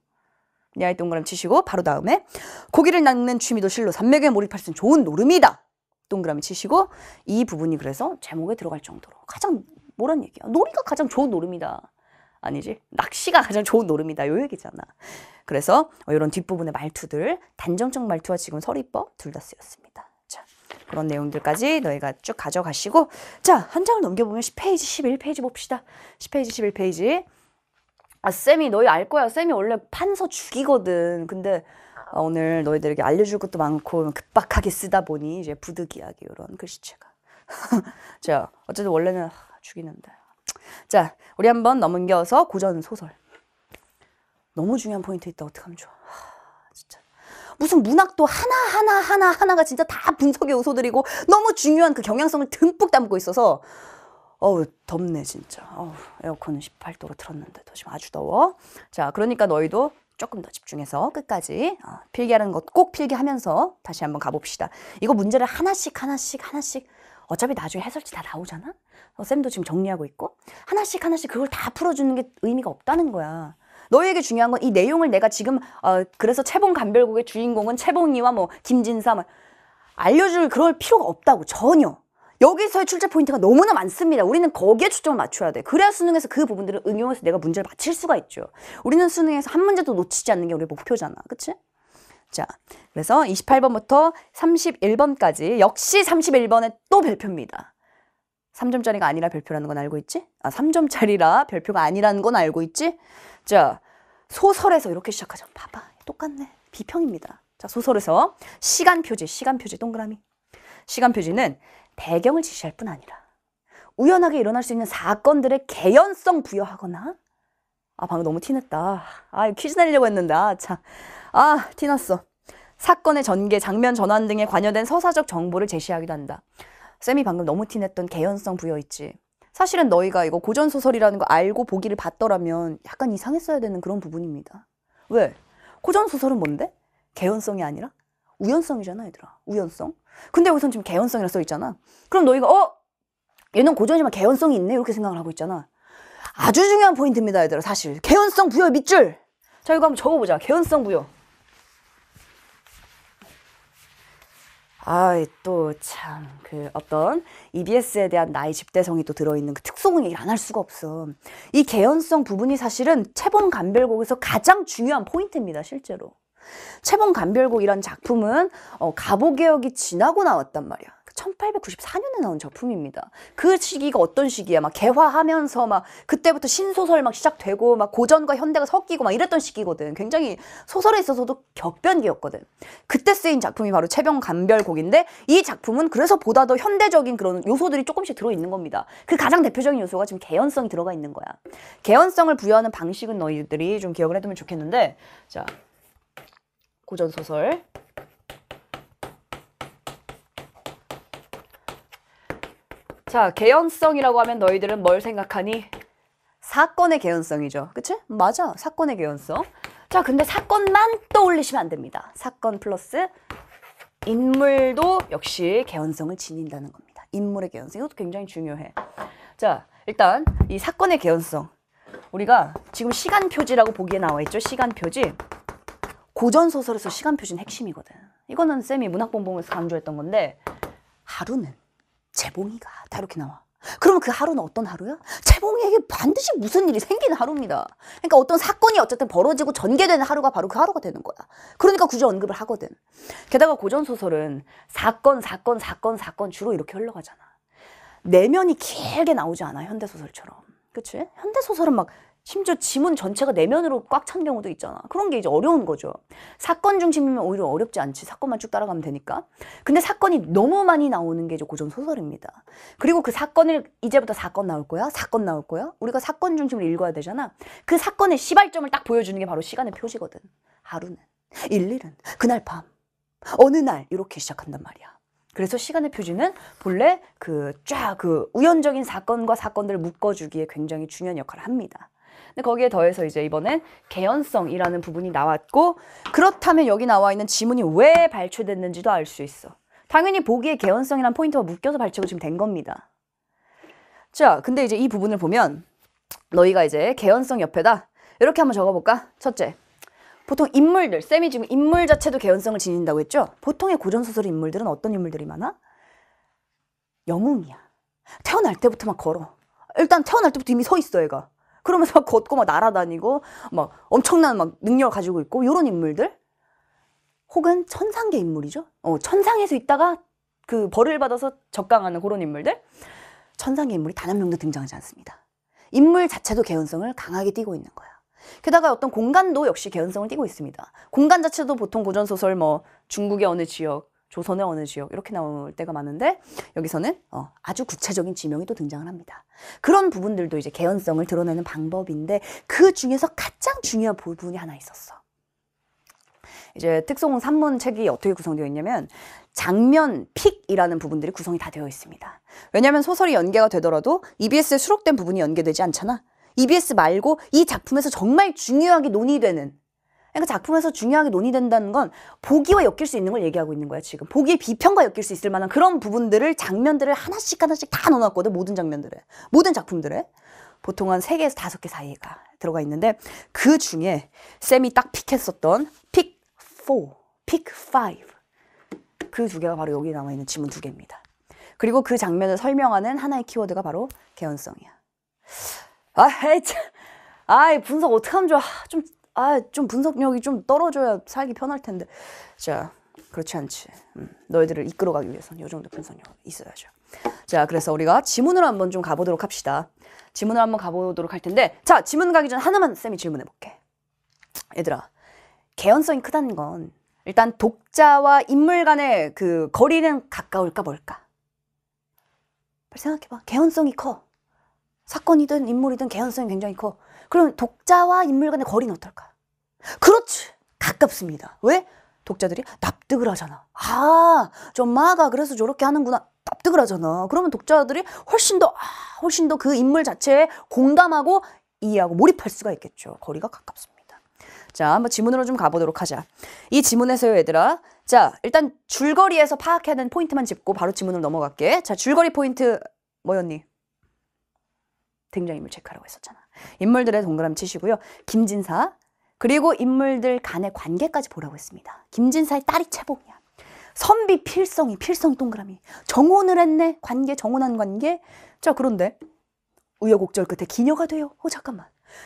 야이 동그라미 치시고 바로 다음에 고기를 낚는 취미도 실로 산맥에 몰입할 수 있는 좋은 노름이다. 동그라미 치시고 이 부분이 그래서 제목에 들어갈 정도로 가장 뭐란 얘기야. 놀이가 가장 좋은 노름이다. 아니지 낚시가 가장 좋은 노름이다 요 얘기잖아 그래서 이런 어, 뒷부분의 말투들 단정적 말투와 지금 서리법 둘 다 쓰였습니다 자 그런 내용들까지 너희가 쭉 가져가시고 자 한 장을 넘겨보면 10페이지 11페이지 봅시다 10페이지 11페이지 아 쌤이 너희 알 거야 쌤이 원래 판서 죽이거든 근데 아, 오늘 너희들에게 알려줄 것도 많고 급박하게 쓰다 보니 이제 부득이하게 이런 글씨체가 자 어쨌든 원래는 하, 죽이는데 자, 우리 한번 넘겨서 고전 소설. 너무 중요한 포인트 있다. 어떻게하면 좋아. 하, 진짜. 무슨 문학도 하나하나 하나하나가 진짜 다 분석의 요소들이고 너무 중요한 그 경향성을 듬뿍 담고 있어서 어우 덥네 진짜 어우 에어컨은 18도로 틀었는데도 지금 아주 더워 자 그러니까 너희도 조금 더 집중해서 끝까지 어, 필기하는 것 꼭 필기하면서 다시 한번 가봅시다 이거 문제를 하나씩 하나씩 하나씩 어차피 나중에 해설지 다 나오잖아? 어, 쌤도 지금 정리하고 있고 하나씩 하나씩 그걸 다 풀어주는 게 의미가 없다는 거야 너에게 중요한 건 이 내용을 내가 지금 어, 그래서 채봉 감별곡의 주인공은 채봉이와 뭐 김진사 뭐 알려줄 그럴 필요가 없다고 전혀 여기서의 출제 포인트가 너무나 많습니다. 우리는 거기에 초점을 맞춰야 돼. 그래야 수능에서 그 부분들을 응용해서 내가 문제를 맞힐 수가 있죠. 우리는 수능에서 한 문제도 놓치지 않는 게우리 목표잖아. 그치? 자, 그래서 28번부터 31번까지 역시 3 1번에또 별표입니다. 3점짜리가 아니라 별표라는 건 알고 있지? 아, 3점짜리라 별표가 아니라는 건 알고 있지? 자, 소설에서 이렇게 시작하죠. 봐봐. 똑같네. 비평입니다. 자, 소설에서 시간 표지, 시간 표지 동그라미. 시간 표지는 배경을 지시할 뿐 아니라 우연하게 일어날 수 있는 사건들의 개연성 부여하거나 아, 방금 너무 티냈다. 아, 퀴즈 내려고 했는데. 아, 참. 아, 티났어. 사건의 전개, 장면 전환 등에 관여된 서사적 정보를 제시하기도 한다. 쌤이 방금 너무 티냈던 개연성 부여 있지. 사실은 너희가 이거 고전소설이라는 거 알고 보기를 봤더라면 약간 이상했어야 되는 그런 부분입니다. 왜? 고전소설은 뭔데? 개연성이 아니라? 우연성이잖아, 얘들아. 우연성. 근데 여기선 지금 개연성이라 써 있잖아. 그럼 너희가, 어? 얘는 고전이지만 개연성이 있네? 이렇게 생각을 하고 있잖아. 아주 중요한 포인트입니다, 얘들아, 사실. 개연성 부여 밑줄! 자, 이거 한번 적어보자. 개연성 부여. 아, 또 참, 그 어떤 EBS에 대한 나의 집대성이 또 들어있는 그 특성은 일기를안 할 수가 없어. 이 개연성 부분이 사실은 채본 감별곡에서 가장 중요한 포인트입니다, 실제로. 채본 감별곡이란 작품은 어, 가보개혁이 지나고 나왔단 말이야. 1894년에 나온 작품입니다. 그 시기가 어떤 시기야? 막 개화하면서 막 그때부터 신소설 막 시작되고 막 고전과 현대가 섞이고 막 이랬던 시기거든. 굉장히 소설에 있어서도 격변기였거든. 그때 쓰인 작품이 바로 채병 감별곡인데 이 작품은 그래서 보다 더 현대적인 그런 요소들이 조금씩 들어있는 겁니다. 그 가장 대표적인 요소가 지금 개연성이 들어가 있는 거야. 개연성을 부여하는 방식은 너희들이 좀 기억을 해두면 좋겠는데 자 고전소설 자, 개연성이라고 하면 너희들은 뭘 생각하니? 사건의 개연성이죠. 그치? 맞아. 사건의 개연성. 자, 근데 사건만 떠올리시면 안 됩니다. 사건 플러스 인물도 역시 개연성을 지닌다는 겁니다. 인물의 개연성. 이것도 굉장히 중요해. 자, 일단 이 사건의 개연성. 우리가 지금 시간 표지라고 보기에 나와 있죠. 시간 표지. 고전 소설에서 시간 표지는 핵심이거든. 이거는 쌤이 문학 본봉에서 강조했던 건데 하루는 재봉이가 다 이렇게 나와. 그러면그 하루는 어떤 하루야? 재봉이에게 반드시 무슨 일이 생기는 하루입니다. 그러니까 어떤 사건이 어쨌든 벌어지고 전개되는 하루가 바로 그 하루가 되는 거야. 그러니까 굳이 언급을 하거든. 게다가 고전소설은 사건, 사건, 사건, 사건 주로 이렇게 흘러가잖아. 내면이 길게 나오지 않아, 현대소설처럼. 그치? 현대소설은 막 심지어 지문 전체가 내면으로 꽉 찬 경우도 있잖아. 그런 게 이제 어려운 거죠. 사건 중심이면 오히려 어렵지 않지. 사건만 쭉 따라가면 되니까. 근데 사건이 너무 많이 나오는 게 이제 고전 소설입니다. 그리고 그 사건을 이제부터 사건 나올 거야? 사건 나올 거야? 우리가 사건 중심으로 읽어야 되잖아. 그 사건의 시발점을 딱 보여주는 게 바로 시간의 표시거든. 하루는, 일일은, 그날 밤, 어느 날 이렇게 시작한단 말이야. 그래서 시간의 표지는 본래 그 쫙그 그 우연적인 사건과 사건들을 묶어주기에 굉장히 중요한 역할을 합니다. 근데 거기에 더해서 이제 이번엔 개연성이라는 부분이 나왔고 그렇다면 여기 나와 있는 지문이 왜 발췌됐는지도 알 수 있어. 당연히 보기에 개연성이란 포인트가 묶여서 발췌가 지금 된 겁니다. 자, 근데 이제 이 부분을 보면 너희가 이제 개연성 옆에다 이렇게 한번 적어볼까? 첫째, 보통 인물들, 쌤이 지금 인물 자체도 개연성을 지닌다고 했죠? 보통의 고전소설 인물들은 어떤 인물들이 많아? 영웅이야. 태어날 때부터 막 걸어. 일단 태어날 때부터 이미 서 있어, 애가. 그러면서 막 걷고 막 날아다니고 막 엄청난 막 능력을 가지고 있고 이런 인물들 혹은 천상계 인물이죠. 어, 천상에서 있다가 그 벌을 받아서 적강하는 그런 인물들 천상계 인물이 단 한 명도 등장하지 않습니다. 인물 자체도 개연성을 강하게 띠고 있는 거야. 게다가 어떤 공간도 역시 개연성을 띠고 있습니다. 공간 자체도 보통 고전소설 뭐 중국의 어느 지역 조선의 어느 지역 이렇게 나올 때가 많은데 여기서는 어, 아주 구체적인 지명이 또 등장을 합니다. 그런 부분들도 이제 개연성을 드러내는 방법인데 그 중에서 가장 중요한 부분이 하나 있었어. 이제 특송 3문 책이 어떻게 구성되어 있냐면 장면 픽이라는 부분들이 구성이 다 되어 있습니다. 왜냐하면 소설이 연계가 되더라도 EBS에 수록된 부분이 연계되지 않잖아. EBS 말고 이 작품에서 정말 중요하게 논의되는 그러니까 작품에서 중요하게 논의된다는 건 보기와 엮일 수 있는 걸 얘기하고 있는 거야 지금 보기의 비평과 엮일 수 있을 만한 그런 부분들을 장면들을 하나씩 하나씩 다 넣어놨거든 모든 장면들에 모든 작품들에 보통 한3개에서5개 사이가 들어가 있는데 그 중에 쌤이 딱 픽했었던 픽 4, 픽 5. 그 두 개가 바로 여기 남아 있는 지문 두 개입니다. 그리고 그 장면을 설명하는 하나의 키워드가 바로 개연성이야. 아이 참. 아이 분석 어떡하면 좋아. 좀 아, 좀 분석력이 좀 떨어져야 살기 편할 텐데. 자, 그렇지 않지. 음, 너희들을 이끌어가기 위해서는 요 정도 분석력 이 있어야죠. 자, 그래서 우리가 지문으로 한번 좀 가보도록 합시다. 지문으로 한번 가보도록 할 텐데, 자, 지문 가기 전 하나만 쌤이 질문해 볼게. 얘들아, 개연성이 크다는 건 일단 독자와 인물 간의 그 거리는 가까울까 뭘까? 빨리 생각해봐. 개연성이 커. 사건이든 인물이든 개연성이 굉장히 커. 그럼 독자와 인물 간의 거리는 어떨까 그렇지! 가깝습니다. 왜? 독자들이 납득을 하잖아. 아, 저 마가 그래서 저렇게 하는구나. 납득을 하잖아. 그러면 독자들이 훨씬 더, 아, 훨씬 더 그 인물 자체에 공감하고 이해하고 몰입할 수가 있겠죠. 거리가 가깝습니다. 자, 한번 지문으로 좀 가보도록 하자. 이 지문에서요, 얘들아. 자, 일단 줄거리에서 파악해야 되는 포인트만 짚고 바로 지문으로 넘어갈게. 자, 줄거리 포인트 뭐였니? 등장인물 체크하라고 했었잖아. 인물들의 동그라미 치시고요. 김진사 그리고 인물들 간의 관계까지 보라고 했습니다. 김진사의 딸이 채봉이야 선비 필성이 필성 동그라미. 정혼을 했네. 관계 정혼한 관계. 자 그런데 우여곡절 끝에 기녀가 돼요. 어 잠깐만.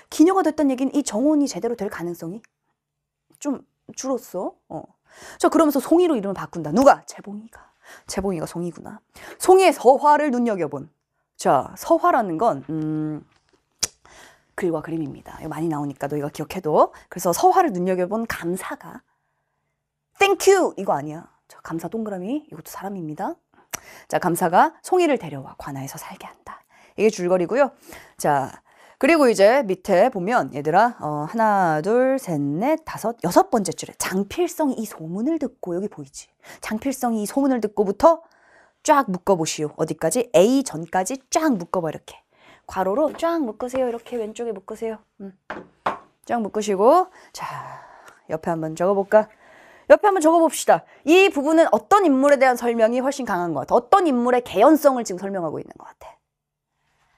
기녀가 됐던 얘기는 이 정혼이 제대로 될 가능성이 좀 줄었어. 어. 자 그러면서 송이로 이름을 바꾼다. 누가? 재봉이가. 재봉이가 송이구나. 송이의 서화를 눈여겨본. 자 서화라는 건 음. 글과 그림입니다. 많이 나오니까 너희가 기억해도. 그래서 서화를 눈여겨본 감사가 땡큐 이거 아니야. 저 감사 동그라미 이것도 사람입니다. 자, 감사가 송이를 데려와 관아에서 살게 한다. 이게 줄거리고요. 자, 그리고 이제 밑에 보면 얘들아 어, 하나 둘 셋 넷 다섯 여섯 번째 줄에 장필성이 이 소문을 듣고 여기 보이지 장필성이 이 소문을 듣고부터 쫙 묶어보시오 어디까지 A 전까지 쫙 묶어봐 이렇게 괄호로 쫙 묶으세요. 이렇게 왼쪽에 묶으세요. 음. 쫙 묶으시고 자 옆에 한번 적어볼까? 옆에 한번 적어봅시다. 이 부분은 어떤 인물에 대한 설명이 훨씬 강한 것 같아. 어떤 인물의 개연성을 지금 설명하고 있는 것 같아.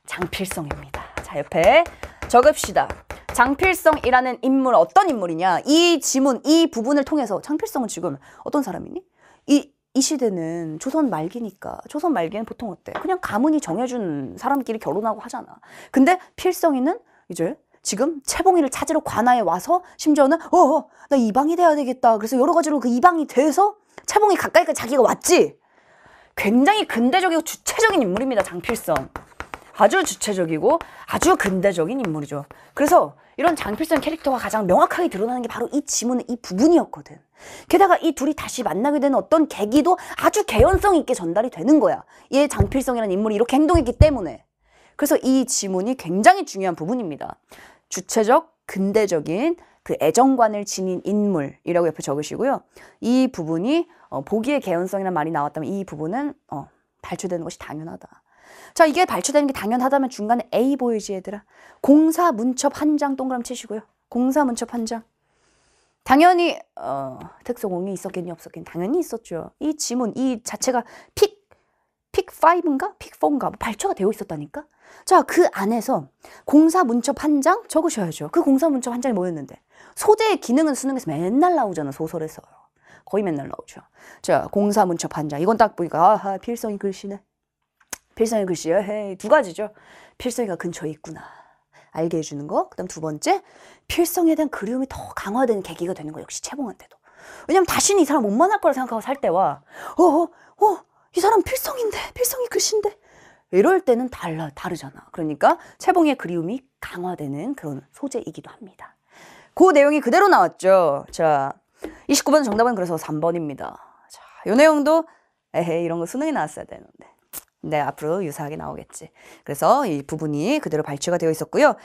장필성입니다. 자 옆에 적읍시다. 장필성이라는 인물 어떤 인물이냐? 이 지문, 이 부분을 통해서 장필성은 지금 어떤 사람이니? 이이 시대는 조선 말기니까 조선 말기는 보통 어때? 그냥 가문이 정해준 사람끼리 결혼하고 하잖아. 근데 필성이는 이제 지금 채봉이를 찾으러 관아에 와서 심지어는 어, 어 나 이방이 돼야 되겠다. 그래서 여러 가지로 그 이방이 돼서 채봉이 가까이까 지 자기가 왔지. 굉장히 근대적이고 주체적인 인물입니다. 장필성. 아주 주체적이고 아주 근대적인 인물이죠. 그래서 이런 장필선 캐릭터가 가장 명확하게 드러나는 게 바로 이 지문 의이 부분이었거든. 게다가 이 둘이 다시 만나게 되는 어떤 계기도 아주 개연성 있게 전달이 되는 거야. 얘 장필성이라는 인물이 이렇게 행동했기 때문에. 그래서 이 지문이 굉장히 중요한 부분입니다. 주체적, 근대적인 그 애정관을 지닌 인물이라고 옆에 적으시고요. 이 부분이 어, 보기의 개연성이라는 말이 나왔다면 이 부분은 어, 발표되는 것이 당연하다. 자, 이게 발췌되는 게 당연하다면 중간에 A 보이지, 얘들아? 공사 문첩 한 장 동그라미 치시고요. 공사 문첩 한 장. 당연히 어, 특수공이 있었겠니 없었겠니 당연히 있었죠. 이 지문 이 자체가 픽, 픽5인가? 픽4인가? 뭐 발췌가 되어 있었다니까? 자, 그 안에서 공사 문첩 한 장 적으셔야죠. 그 공사 문첩 한 장이 뭐였는데? 소재의 기능은 수능에서 맨날 나오잖아, 소설에서 거의 맨날 나오죠. 자, 공사 문첩 한 장. 이건 딱 보니까, 아하, 필성이 글씨네. 필성의 글씨요. 헤이. 두 가지죠. 필성이가 근처에 있구나. 알게 해주는 거. 그 다음 두 번째, 필성에 대한 그리움이 더 강화되는 계기가 되는 거. 역시 채봉한테도. 왜냐면 다시는 이 사람 못 만날 거라 생각하고 살 때와, 어, 어, 어 이 사람 필성인데, 필성이 글씨인데. 이럴 때는 달라, 다르잖아. 그러니까 채봉의 그리움이 강화되는 그런 소재이기도 합니다. 그 내용이 그대로 나왔죠. 자, 29번 정답은 그래서 3번입니다. 자, 요 내용도 에헤 이런 거 수능에 나왔어야 되는데. 네, 앞으로 유사하게 나오겠지. 그래서 이 부분이 그대로 발췌가 되어 있었고요.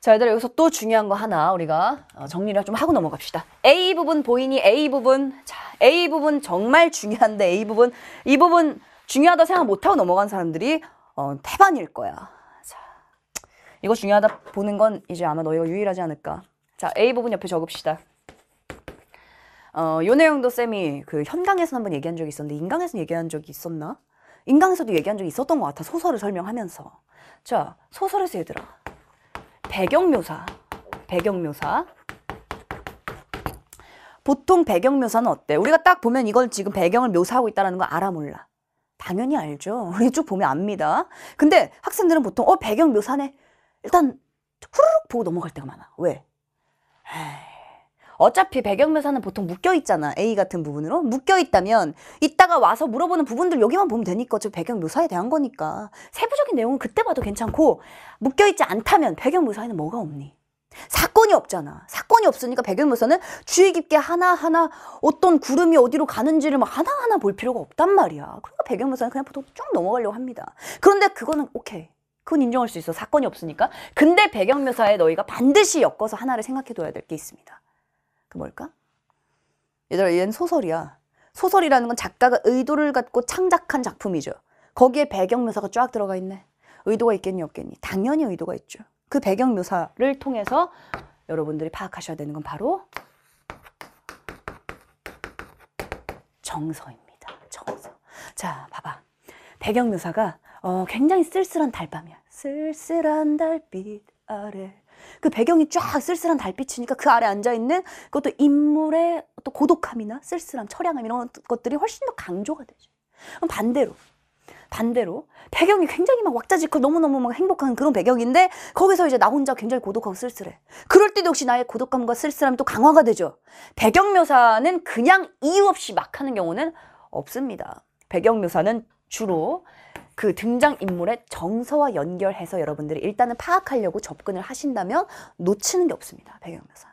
자, 얘들아, 여기서 또 중요한 거 하나 우리가 어, 정리를 좀 하고 넘어갑시다. A 부분 보이니? A 부분. 자, A 부분 정말 중요한데 A 부분. 이 부분 중요하다 생각 못하고 넘어간 사람들이 어, 태반일 거야. 자, 이거 중요하다 보는 건 이제 아마 너희가 유일하지 않을까. 자, A 부분 옆에 적읍시다. 어, 요 내용도 쌤이 그 현강에서 한번 얘기한 적이 있었는데 인강에서 얘기한 적이 있었나? 인강에서도 얘기한 적이 있었던 것 같아 소설을 설명하면서 자 소설에서 얘들아 배경묘사 배경묘사 보통 배경묘사는 어때? 우리가 딱 보면 이걸 지금 배경을 묘사하고 있다는 거 알아 몰라? 당연히 알죠. 우리 쭉 보면 압니다. 근데 학생들은 보통 어 배경묘사네 일단 후루룩 보고 넘어갈 때가 많아. 왜? 에이. 어차피 배경묘사는 보통 묶여있잖아. A 같은 부분으로. 묶여있다면 이따가 와서 물어보는 부분들 여기만 보면 되니까 저 배경묘사에 대한 거니까. 세부적인 내용은 그때 봐도 괜찮고 묶여있지 않다면 배경묘사에는 뭐가 없니? 사건이 없잖아. 사건이 없으니까 배경묘사는 주의 깊게 하나하나 어떤 구름이 어디로 가는지를 막 하나하나 볼 필요가 없단 말이야. 그러니까 배경묘사는 그냥 보통 쭉 넘어가려고 합니다. 그런데 그거는 오케이. 그건 인정할 수 있어. 사건이 없으니까. 근데 배경묘사에 너희가 반드시 엮어서 하나를 생각해둬야 될 게 있습니다. 그 뭘까? 얘들아 얘는 소설이야. 소설이라는 건 작가가 의도를 갖고 창작한 작품이죠. 거기에 배경 묘사가 쫙 들어가 있네. 의도가 있겠니 없겠니? 당연히 의도가 있죠. 그 배경 묘사를 통해서 여러분들이 파악하셔야 되는 건 바로 정서입니다. 정서. 자, 봐봐. 배경 묘사가 어, 굉장히 쓸쓸한 달밤이야. 쓸쓸한 달빛 아래 그 배경이 쫙 쓸쓸한 달빛이니까 그 아래 앉아있는 그것도 인물의 또 고독함이나 쓸쓸함, 처량함 이런 것들이 훨씬 더 강조가 되죠. 그럼 반대로 반대로 배경이 굉장히 막 왁자지껄 너무너무 막 행복한 그런 배경인데 거기서 이제 나 혼자 굉장히 고독하고 쓸쓸해. 그럴 때도 역시 나의 고독감과 쓸쓸함이 또 강화가 되죠. 배경 묘사는 그냥 이유 없이 막 하는 경우는 없습니다. 배경 묘사는 주로 그 등장인물의 정서와 연결해서 여러분들이 일단은 파악하려고 접근을 하신다면 놓치는 게 없습니다. 배경묘사.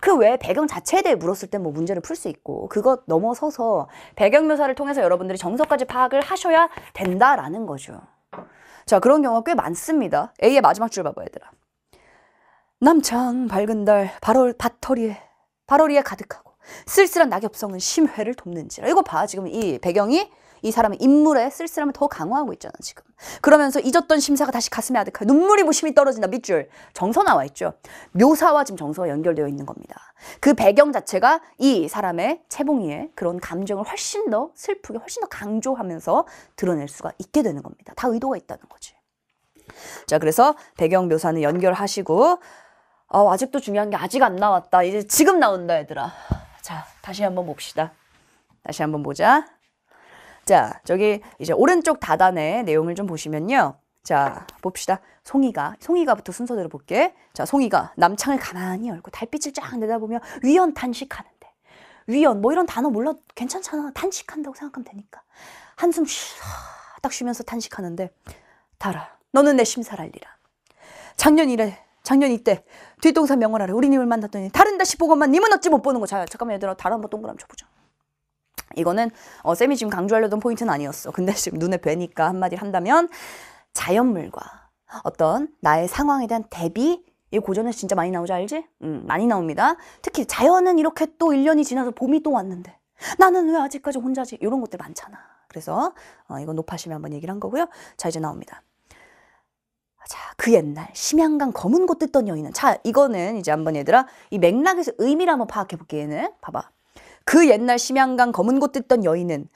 그 외에 배경 자체에 대해 물었을 때 뭐 문제를 풀 수 있고 그것 넘어서서 배경 묘사를 통해서 여러분들이 정서까지 파악을 하셔야 된다라는 거죠. 자 그런 경우가 꽤 많습니다. A의 마지막 줄 봐봐 얘들아. 남창 밝은 달바월 밭허리에 발월이에 가득하고 쓸쓸한 낙엽성은 심회를 돕는지라 이거 봐 지금 이 배경이 이 사람의 인물의 쓸쓸함을 더 강화하고 있잖아 지금. 그러면서 잊었던 심사가 다시 가슴에 아득하여 눈물이 무심히 떨어진다 밑줄 정서 나와 있죠. 묘사와 지금 정서가 연결되어 있는 겁니다. 그 배경 자체가 이 사람의 채봉이의 그런 감정을 훨씬 더 슬프게 훨씬 더 강조하면서 드러낼 수가 있게 되는 겁니다. 다 의도가 있다는 거지. 자 그래서 배경 묘사는 연결하시고 어, 아직도 중요한 게 아직 안 나왔다. 이제 지금 나온다, 얘들아. 자, 다시 한번 봅시다. 다시 한번 보자. 자, 저기 이제 오른쪽 다단의 내용을 좀 보시면요. 자, 봅시다. 송이가, 송이가부터 순서대로 볼게. 자, 송이가 남창을 가만히 열고 달빛을 쫙 내다보며 위헌 탄식하는데. 위헌, 뭐 이런 단어 몰라 괜찮잖아. 탄식한다고 생각하면 되니까. 한숨 쉬, 딱 쉬면서 탄식하는데. 달아, 너는 내 심사를 알리라. 작년 이래 작년 이때 뒷동산 명월 아래 우리 님을 만났더니 다른 다시 보고만 님은 어찌 못 보는 거. 자, 잠깐만 얘들아 달 한번 동그라미 쳐보자. 이거는 어, 쌤이 지금 강조하려던 포인트는 아니었어. 근데 지금 눈에 뵈니까 한마디 한다면 자연물과 어떤 나의 상황에 대한 대비 이 고전에서 진짜 많이 나오지 알지? 음, 많이 나옵니다. 특히 자연은 이렇게 또1년이 지나서 봄이 또 왔는데 나는 왜 아직까지 혼자지? 이런 것들 많잖아. 그래서 어, 이거 높아시면 한번 얘기를 한 거고요. 자 이제 나옵니다. 자, 그 옛날 심양강 검은 곳 뜯던 여인은 자 이거는 이제 한번 얘들아 이 맥락에서 의미를 한번 파악해 볼게 얘는 봐봐. 그 옛날 심양강 검은 곳듣던 여인은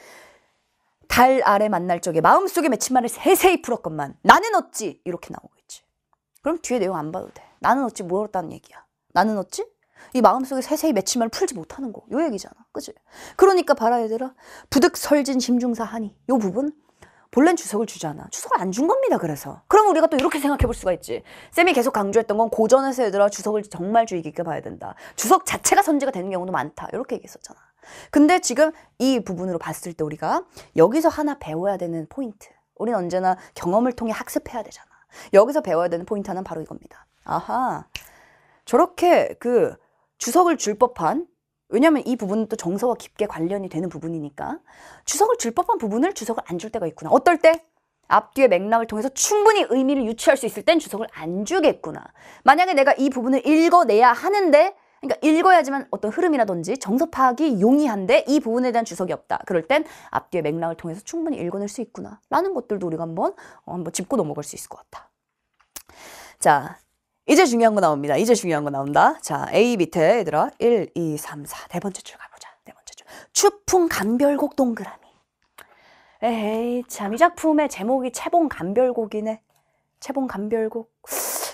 달 아래 만날 적에 마음속에 맺힌말을 세세히 풀었건만 나는 어찌 이렇게 나오고있지 그럼 뒤에 내용 안 봐도 돼. 나는 어찌 물었다는 얘기야. 나는 어찌? 이 마음속에 세세히 맺힌말을 풀지 못하는 거. 요 얘기잖아. 그지? 그러니까 봐라 얘들아. 부득설진 심중사하니 요 부분 본래 주석을 주잖아. 주석을 안 준 겁니다. 그래서. 그럼 우리가 또 이렇게 생각해 볼 수가 있지. 쌤이 계속 강조했던 건 고전에서 얘들아 주석을 정말 주의 깊게 봐야 된다. 주석 자체가 선지가 되는 경우도 많다. 이렇게 얘기했었잖아. 근데 지금 이 부분으로 봤을 때 우리가 여기서 하나 배워야 되는 포인트. 우린 언제나 경험을 통해 학습해야 되잖아. 여기서 배워야 되는 포인트 는 바로 이겁니다. 아하. 저렇게 그 주석을 줄 법한 왜냐하면 이 부분은 또 정서와 깊게 관련이 되는 부분이니까 주석을 줄 법한 부분을 주석을 안 줄 때가 있구나. 어떨 때? 앞뒤의 맥락을 통해서 충분히 의미를 유추할 수 있을 땐 주석을 안 주겠구나. 만약에 내가 이 부분을 읽어내야 하는데 그러니까 읽어야지만 어떤 흐름이라든지 정서 파악이 용이한데 이 부분에 대한 주석이 없다. 그럴 땐 앞뒤의 맥락을 통해서 충분히 읽어낼 수 있구나. 라는 것들도 우리가 한번 어, 한번 짚고 넘어갈 수 있을 것 같다. 자, 이제 중요한 거 나옵니다. 이제 중요한 거 나온다. 자, A 밑에 얘들아. 1, 2, 3, 4. 네 번째 줄 가보자. 네 번째 줄. 추풍 감별곡 동그라미. 에이, 참. 이 작품의 제목이 채봉 감별곡이네 채봉 감별곡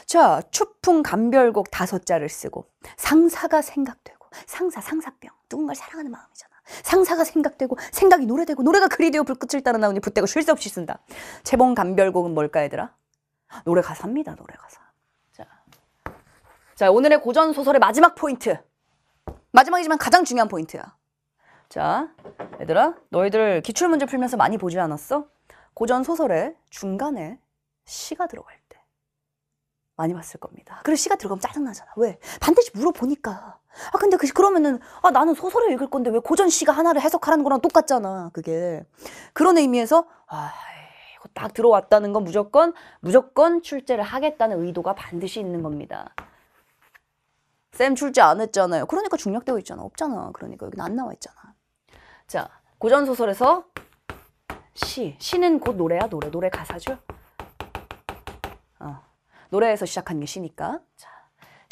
자, 추풍 감별곡 다섯 자를 쓰고 상사가 생각되고 상사, 상사병. 누군가를 사랑하는 마음이잖아. 상사가 생각되고 생각이 노래되고 노래가 그리 되어 불꽃을 따라 나오니 붓대고 쉴 새 없이 쓴다. 채봉 감별곡은 뭘까 얘들아? 노래 가사입니다. 노래 가사. 자, 오늘의 고전 소설의 마지막 포인트. 마지막이지만 가장 중요한 포인트야. 자, 얘들아, 너희들 기출문제 풀면서 많이 보지 않았어? 고전 소설의 중간에 시가 들어갈 때 많이 봤을 겁니다. 그래 시가 들어가면 짜증나잖아. 왜? 반드시 물어보니까. 아 근데 그, 그러면은 아 나는 소설을 읽을 건데 왜 고전 시가 하나를 해석하라는 거랑 똑같잖아. 그게 그런 의미에서 아 이거 딱 들어왔다는 건 무조건 무조건 출제를 하겠다는 의도가 반드시 있는 겁니다. 쌤 출제 안 했잖아요. 그러니까 중략되어 있잖아. 없잖아. 그러니까 여기 는안 나와 있잖아. 자, 고전소설에서 시. 시는 곧 노래야, 노래. 노래 가사죠? 어. 노래에서 시작한 게 시니까. 자,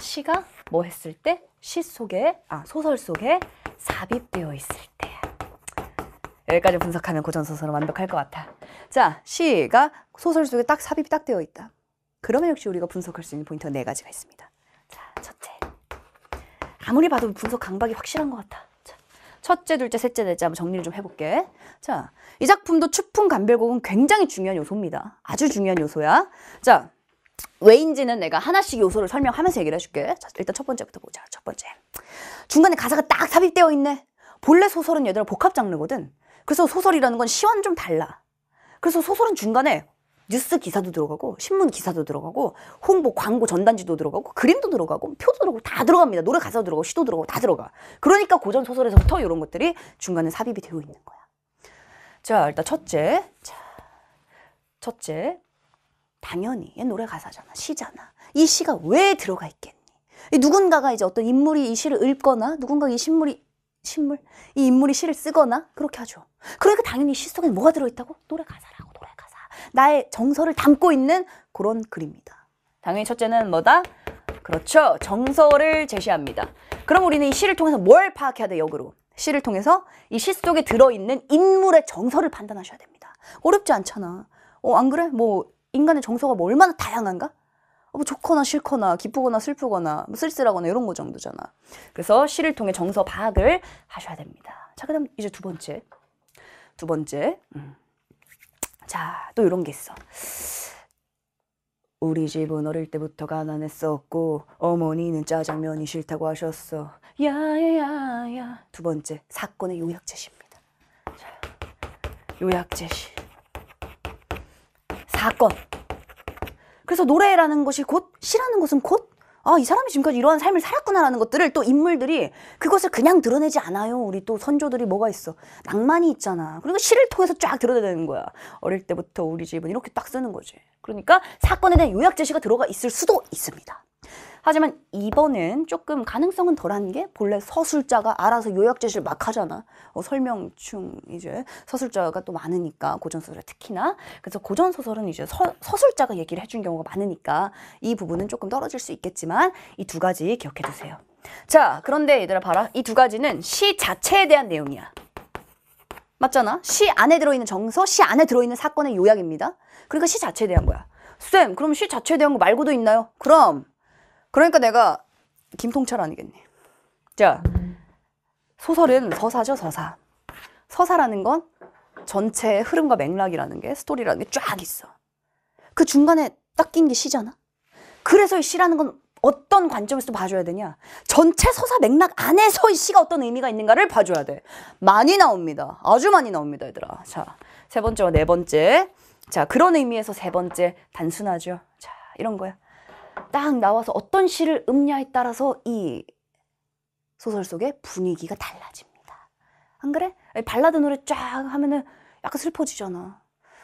시가 뭐 했을 때? 시 속에, 아, 소설 속에 삽입되어 있을 때. 여기까지 분석하면 고전소설은 완벽할 것 같아. 자, 시가 소설 속에 딱 삽입이 딱 되어 있다. 그러면 역시 우리가 분석할 수 있는 포인트가 네 가지가 있습니다. 자, 첫째. 아무리 봐도 분석 강박이 확실한 것 같아. 자, 첫째, 둘째, 셋째, 넷째 한번 정리를 좀 해볼게. 자, 이 작품도 추풍 간별곡은 굉장히 중요한 요소입니다. 아주 중요한 요소야. 자, 왜인지는 내가 하나씩 요소를 설명하면서 얘기를 해줄게. 자, 일단 첫 번째부터 보자. 첫 번째. 중간에 가사가 딱 삽입되어 있네. 본래 소설은 얘들아 복합 장르거든. 그래서 소설이라는 건 시와는 좀 달라. 그래서 소설은 중간에 뉴스 기사도 들어가고 신문 기사도 들어가고 홍보 광고 전단지도 들어가고 그림도 들어가고 표도 들어가고 다 들어갑니다. 노래 가사도 들어가고 시도 들어가고 다 들어가. 그러니까 고전 소설에서부터 이런 것들이 중간에 삽입이 되어 있는 거야. 자 일단 첫째, 자 첫째 당연히 얘 노래 가사잖아 시잖아 이 시가 왜 들어가 있겠니? 누군가가 이제 어떤 인물이 이 시를 읊거나 누군가 이 신물이 신물 이 인물이 시를 쓰거나 그렇게 하죠. 그러니까 당연히 시 속에 뭐가 들어있다고 노래 가사라고. 나의 정서를 담고 있는 그런 글입니다. 당연히 첫째는 뭐다? 그렇죠. 정서를 제시합니다. 그럼 우리는 이 시를 통해서 뭘 파악해야 돼, 역으로? 시를 통해서 이 시 속에 들어있는 인물의 정서를 판단하셔야 됩니다. 어렵지 않잖아. 어, 안 그래? 뭐, 인간의 정서가 뭐 얼마나 다양한가? 어, 뭐 좋거나 싫거나 기쁘거나 슬프거나 뭐 쓸쓸하거나 이런 거 정도잖아. 그래서 시를 통해 정서 파악을 하셔야 됩니다. 자, 그다음 이제 두 번째. 두 번째. 음. 자, 또 이런 게 있어. 우리 집은 어릴 때부터 가난했었고 어머니는 짜장면이 싫다고 하셨어. 야야야. 두 번째 사건의 요약 제시입니다. 자, 요약 제시. 사건. 그래서 노래라는 것이 곧 시라는 것은 곧 아, 이 사람이 지금까지 이러한 삶을 살았구나라는 것들을 또 인물들이 그것을 그냥 드러내지 않아요. 우리 또 선조들이 뭐가 있어. 낭만이 있잖아. 그리고 시를 통해서 쫙 드러내는 거야. 어릴 때부터 우리 집은 이렇게 딱 쓰는 거지. 그러니까 사건에 대한 요약 제시가 들어가 있을 수도 있습니다. 하지만 이번엔 조금 가능성은 덜한 게 본래 서술자가 알아서 요약 제시를 막 하잖아. 어, 설명충 이제 서술자가 또 많으니까 고전소설에 특히나. 그래서 고전소설은 이제 서, 서술자가 얘기를 해준 경우가 많으니까 이 부분은 조금 떨어질 수 있겠지만 이 두 가지 기억해 두세요. 자, 그런데 얘들아 봐라. 이 두 가지는 시 자체에 대한 내용이야. 맞잖아. 시 안에 들어있는 정서, 시 안에 들어있는 사건의 요약입니다. 그러니까 시 자체에 대한 거야. 쌤, 그럼 시 자체에 대한 거 말고도 있나요? 그럼 그러니까 내가 김통철 아니겠니? 자, 소설은 서사죠, 서사. 서사라는 건 전체의 흐름과 맥락이라는 게 스토리라는 게 쫙 있어. 그 중간에 딱 낀 게 시잖아. 그래서 이 시라는 건 어떤 관점에서 봐줘야 되냐? 전체 서사 맥락 안에서 이 시가 어떤 의미가 있는가를 봐줘야 돼. 많이 나옵니다. 아주 많이 나옵니다, 얘들아. 자, 세 번째와 네 번째. 자, 그런 의미에서 세 번째 단순하죠. 자, 이런 거야. 딱 나와서 어떤 시를 읊냐에 따라서 이 소설 속의 분위기가 달라집니다. 안 그래? 발라드 노래 쫙 하면은 약간 슬퍼지잖아.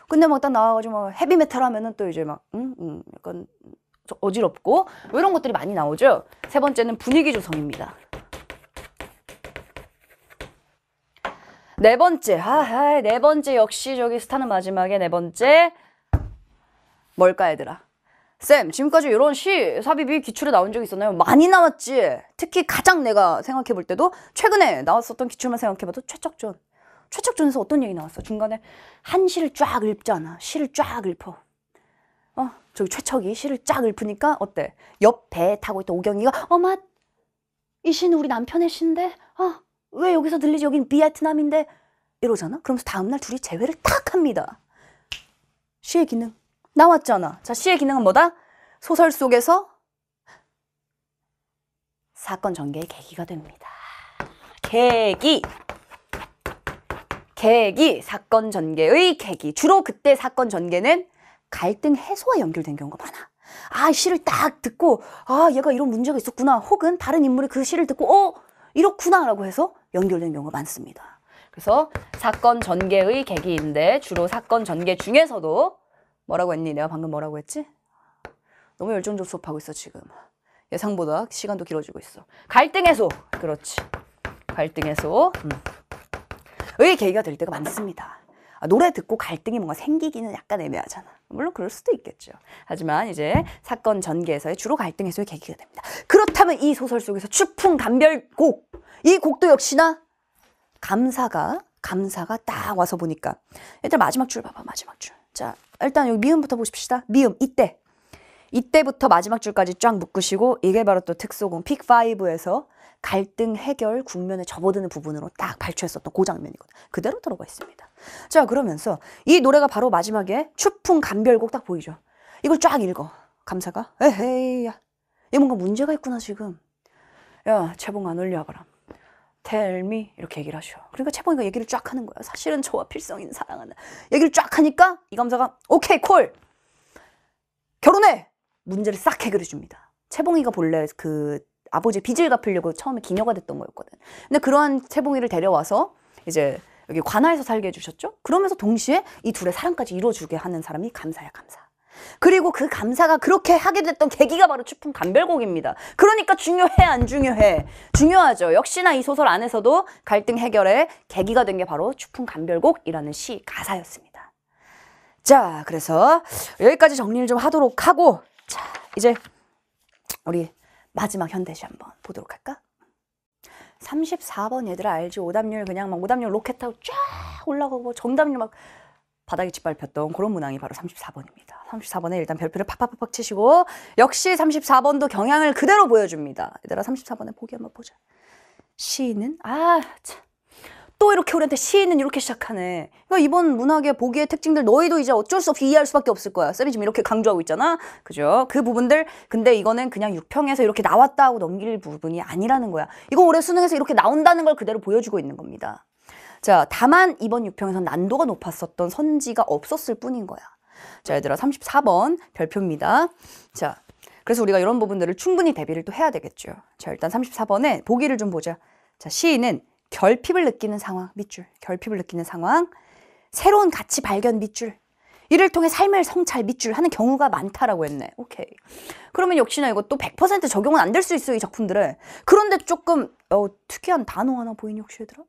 근데 막 딱 나와가지고 막 뭐 헤비메탈 하면은 또 이제 막, 음, 음, 약간 어지럽고, 뭐 이런 것들이 많이 나오죠. 세 번째는 분위기 조성입니다. 네 번째, 하하, 네 번째 역시 저기 스타는 마지막에 네 번째. 뭘까, 얘들아? 쌤 지금까지 이런 시, 삽입이 기출에 나온 적 있었나요? 많이 나왔지 특히 가장 내가 생각해 볼 때도 최근에 나왔었던 기출만 생각해봐도 최척전최척전에서 어떤 얘기 나왔어? 중간에 한 시를 쫙 읽잖아 시를 쫙 읊어 어 저기 최척이 시를 쫙 읊으니까 어때? 옆에 타고 있던 오경이가 어마이 시는 우리 남편의 시인데 어왜 여기서 들리지 여긴 비아트남인데 이러잖아 그러면서 다음날 둘이 재회를 탁 합니다 시의 기능 나왔잖아. 자, 시의 기능은 뭐다? 소설 속에서 사건 전개의 계기가 됩니다. 계기. 계기, 사건 전개의 계기. 주로 그때 사건 전개는 갈등 해소와 연결된 경우가 많아. 아, 시를 딱 듣고, 아, 얘가 이런 문제가 있었구나. 혹은 다른 인물이 그 시를 듣고, 어, 이렇구나. 라고 해서 연결된 경우가 많습니다. 그래서 사건 전개의 계기인데 주로 사건 전개 중에서도 뭐라고 했니? 내가 방금 뭐라고 했지? 너무 열정적 수업하고 있어 지금. 예상보다 시간도 길어지고 있어. 갈등 해소. 그렇지. 갈등 해소. 음. 의 계기가 될 때가 많습니다. 아, 노래 듣고 갈등이 뭔가 생기기는 약간 애매하잖아. 물론 그럴 수도 있겠죠. 하지만 이제 사건 전개에서의 주로 갈등 해소의 계기가 됩니다. 그렇다면 이 소설 속에서 추풍 감별곡이 곡도 역시나 감사가 감사가 딱 와서 보니까 일단 마지막 줄 봐봐 마지막 줄. 자 일단 여기 미음부터 보십시다. 미음 이때. 이때부터 마지막 줄까지 쫙 묶으시고 이게 바로 또 특소공 픽5에서 갈등 해결 국면에 접어드는 부분으로 딱 발췌했었던 그 장면이거든. 요 그대로 들어가 있습니다. 자, 그러면서 이 노래가 바로 마지막에 추풍 감별곡 딱 보이죠. 이걸 쫙 읽어. 감사가. 에헤이, 야. 이 뭔가 문제가 있구나, 지금. 야, 채봉안 올려봐라. Tell me 이렇게 얘기를 하셔. 그러니까 채봉이가 얘기를 쫙 하는 거야. 사실은 저와 필성인 사랑하는 얘기를 쫙 하니까 이 감사가 오케이 콜 결혼해 문제를 싹 해결해 줍니다. 채봉이가 본래 그 아버지 빚을 갚으려고 처음에 기녀가 됐던 거였거든. 근데 그러한 채봉이를 데려와서 이제 여기 관하에서 살게 해주셨죠. 그러면서 동시에 이 둘의 사랑까지 이루어주게 하는 사람이 감사야 감사. 그리고 그 감사가 그렇게 하게 됐던 계기가 바로 추풍 감별곡입니다. 그러니까 중요해 안 중요해? 중요하죠. 역시나 이 소설 안에서도 갈등 해결의 계기가 된 게 바로 추풍 감별곡이라는 시 가사였습니다. 자, 그래서 여기까지 정리를 좀 하도록 하고 자, 이제 우리 마지막 현대시 한번 보도록 할까? 34번 얘들아 알지? 오답률 그냥 막 오답률 로켓하고 쫙 올라가고 정답률 막 바닥에 짓밟혔던 그런 문항이 바로 34번입니다. 34번에 일단 별표를 팍팍팍팍 치시고 역시 34번도 경향을 그대로 보여줍니다. 얘들아 34번에 보기 한번 보자. 시인은 아 참. 또 이렇게 우리한테 시인은 이렇게 시작하네. 그러니까 이번 문학의 보기의 특징들 너희도 이제 어쩔 수 없이 이해할 수밖에 없을 거야. 쌤이 지금 이렇게 강조하고 있잖아. 그죠? 그 부분들 근데 이거는 그냥 6평에서 이렇게 나왔다 고 넘길 부분이 아니라는 거야. 이거 올해 수능에서 이렇게 나온다는 걸 그대로 보여주고 있는 겁니다. 자, 다만 이번 6평에서 난도가 높았었던 선지가 없었을 뿐인 거야. 자, 예를 들어 34번 별표입니다. 자, 그래서 우리가 이런 부분들을 충분히 대비를 또 해야 되겠죠. 자, 일단 34번에 보기를 좀 보자. 자, 시인은 결핍을 느끼는 상황, 밑줄. 결핍을 느끼는 상황. 새로운 가치 발견 밑줄. 이를 통해 삶을 성찰 밑줄 하는 경우가 많다라고 했네. 오케이. 그러면 역시나 이것도 100% 적용은 안 될 수 있어, 이작품들에 그런데 조금, 어, 특이한 단어 하나 보이니, 혹시 얘들아?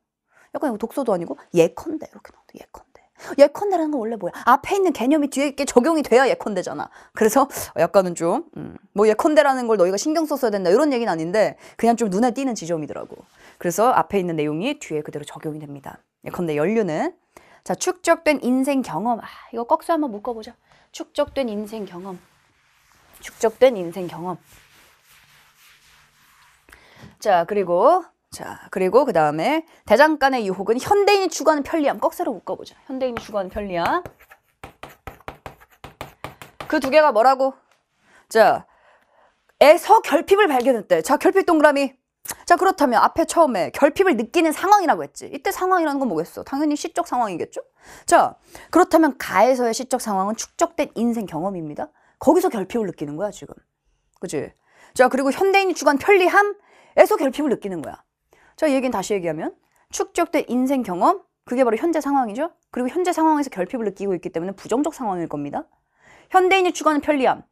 약간 독서도 아니고 예컨대 이렇게 나온는 예컨대. 예컨대라는 건 원래 뭐야? 앞에 있는 개념이 뒤에 있게 적용이 돼야 예컨대잖아. 그래서 약간은 좀뭐 음, 뭐 예컨대라는 걸 너희가 신경 썼어야 된다 이런 얘기는 아닌데 그냥 좀 눈에 띄는 지점이더라고. 그래서 앞에 있는 내용이 뒤에 그대로 적용이 됩니다. 예컨대 연류는 자 축적된 인생 경험 아 이거 꺽쇠 한번 묶어보자. 축적된 인생 경험 축적된 인생 경험 자 그리고 자, 그리고 그 다음에 대장간의 유혹은 현대인이 추구하는 편리함. 꺽쇠로 묶어보자. 현대인이 추구하는 편리함. 그 두 개가 뭐라고? 자, 에서 결핍을 발견했대. 자, 결핍 동그라미. 자, 그렇다면 앞에 처음에 결핍을 느끼는 상황이라고 했지. 이때 상황이라는 건 뭐겠어? 당연히 시적 상황이겠죠? 자, 그렇다면 가에서의 시적 상황은 축적된 인생 경험입니다. 거기서 결핍을 느끼는 거야, 지금. 그지? 자, 그리고 현대인이 주관 편리함에서 결핍을 느끼는 거야. 저 얘기는 다시 얘기하면 축적된 인생 경험, 그게 바로 현재 상황이죠. 그리고 현재 상황에서 결핍을 느끼고 있기 때문에 부정적 상황일 겁니다. 현대인이 추구하는 편리함.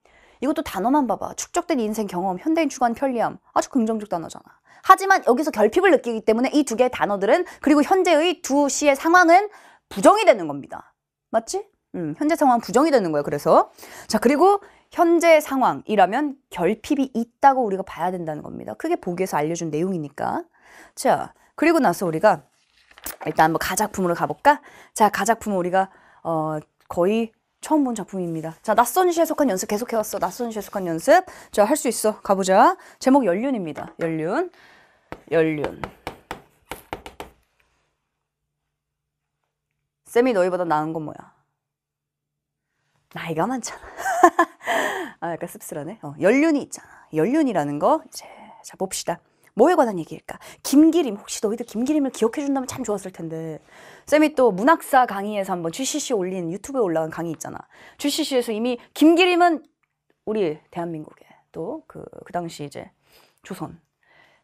이것도 단어만 봐봐. 축적된 인생 경험, 현대인 추구하는 편리함. 아주 긍정적 단어잖아. 하지만 여기서 결핍을 느끼기 때문에 이 두 개의 단어들은 그리고 현재의 두 시의 상황은 부정이 되는 겁니다. 맞지? 음, 현재 상황 부정이 되는 거예요. 그래서 자 그리고 현재 상황이라면 결핍이 있다고 우리가 봐야 된다는 겁니다. 크게 보기에서 알려준 내용이니까. 자, 그리고 나서 우리가 일단 한번 뭐 가작품으로 가볼까? 자, 가작품은 우리가 어, 거의 처음 본 작품입니다. 자, 낯선 시에 속한 연습 계속해왔어. 낯선 시에 속한 연습. 자, 할 수 있어. 가보자. 제목 연륜입니다. 연륜. 연륜. 쌤이 너희보다 나은 건 뭐야? 나이가 많잖아. 아, 약간 씁쓸하네. 어, 연륜이 있잖아. 연륜이라는 거 이제 자 봅시다. 뭐에 관한 얘기일까? 김기림 혹시 너희들 김기림을 기억해 준다면 참 좋았을 텐데 쌤이 또 문학사 강의에서 한번 GCC 올린 유튜브에 올라간 강의 있잖아 GCC에서 이미 김기림은 우리 대한민국에 또 그그 그 당시 이제 조선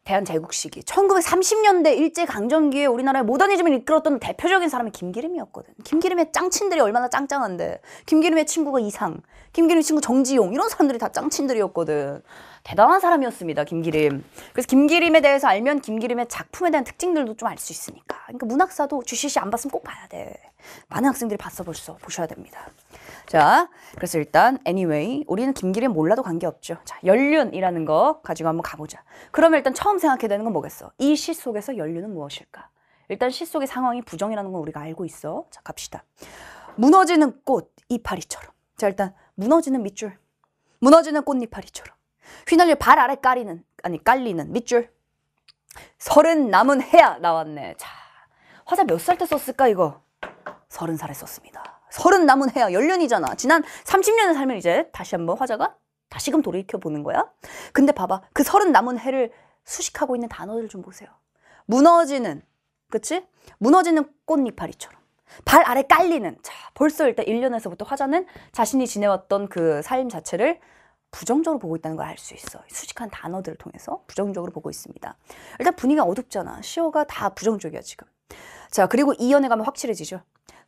대한제국시기 1930년대 일제강점기에 우리나라의 모더니즘을 이끌었던 대표적인 사람이 김기림이었거든 김기림의 짱친들이 얼마나 짱짱한데 김기림의 친구가 이상 김기의 친구 정지용 이런 사람들이 다 짱친들이었거든 대단한 사람이었습니다 김기림 그래서 김기림에 대해서 알면 김기림의 작품에 대한 특징들도 좀 알 수 있으니까 그러니까 문학사도 주시시 안 봤으면 꼭 봐야 돼 많은 학생들이 봤어 벌써 보셔야 됩니다. 자, 그래서 일단 anyway 우리는 긴길이 몰라도 관계없죠. 자, 연륜이라는 거 가지고 한번 가보자. 그러면 일단 처음 생각해야 되는 건 뭐겠어? 이 시 속에서 연륜은 무엇일까? 일단 시 속의 상황이 부정이라는 건 우리가 알고 있어. 자, 갑시다. 무너지는 꽃 이파리처럼. 자, 일단 무너지는 밑줄. 무너지는 꽃이파리처럼. 휘날려 발 아래 깔리는 아니 깔리는 밑줄. 서른 남은 해야 나왔네. 자, 화자 몇 살 때 썼을까 이거? 서른 살에 썼습니다. 서른 남은 해야 열년이잖아 지난 3 0년의 삶을 이제 다시 한번 화자가 다시금 돌이켜보는 거야. 근데 봐봐. 그 서른 남은 해를 수식하고 있는 단어들 좀 보세요. 무너지는, 그치? 무너지는 꽃잎파리처럼발 아래 깔리는. 자, 벌써 일단 일년에서부터 화자는 자신이 지내왔던 그 삶 자체를 부정적으로 보고 있다는 걸 알 수 있어. 수식한 단어들을 통해서 부정적으로 보고 있습니다. 일단 분위기가 어둡잖아. 시어가 다 부정적이야, 지금. 자, 그리고 이연에 가면 확실해지죠.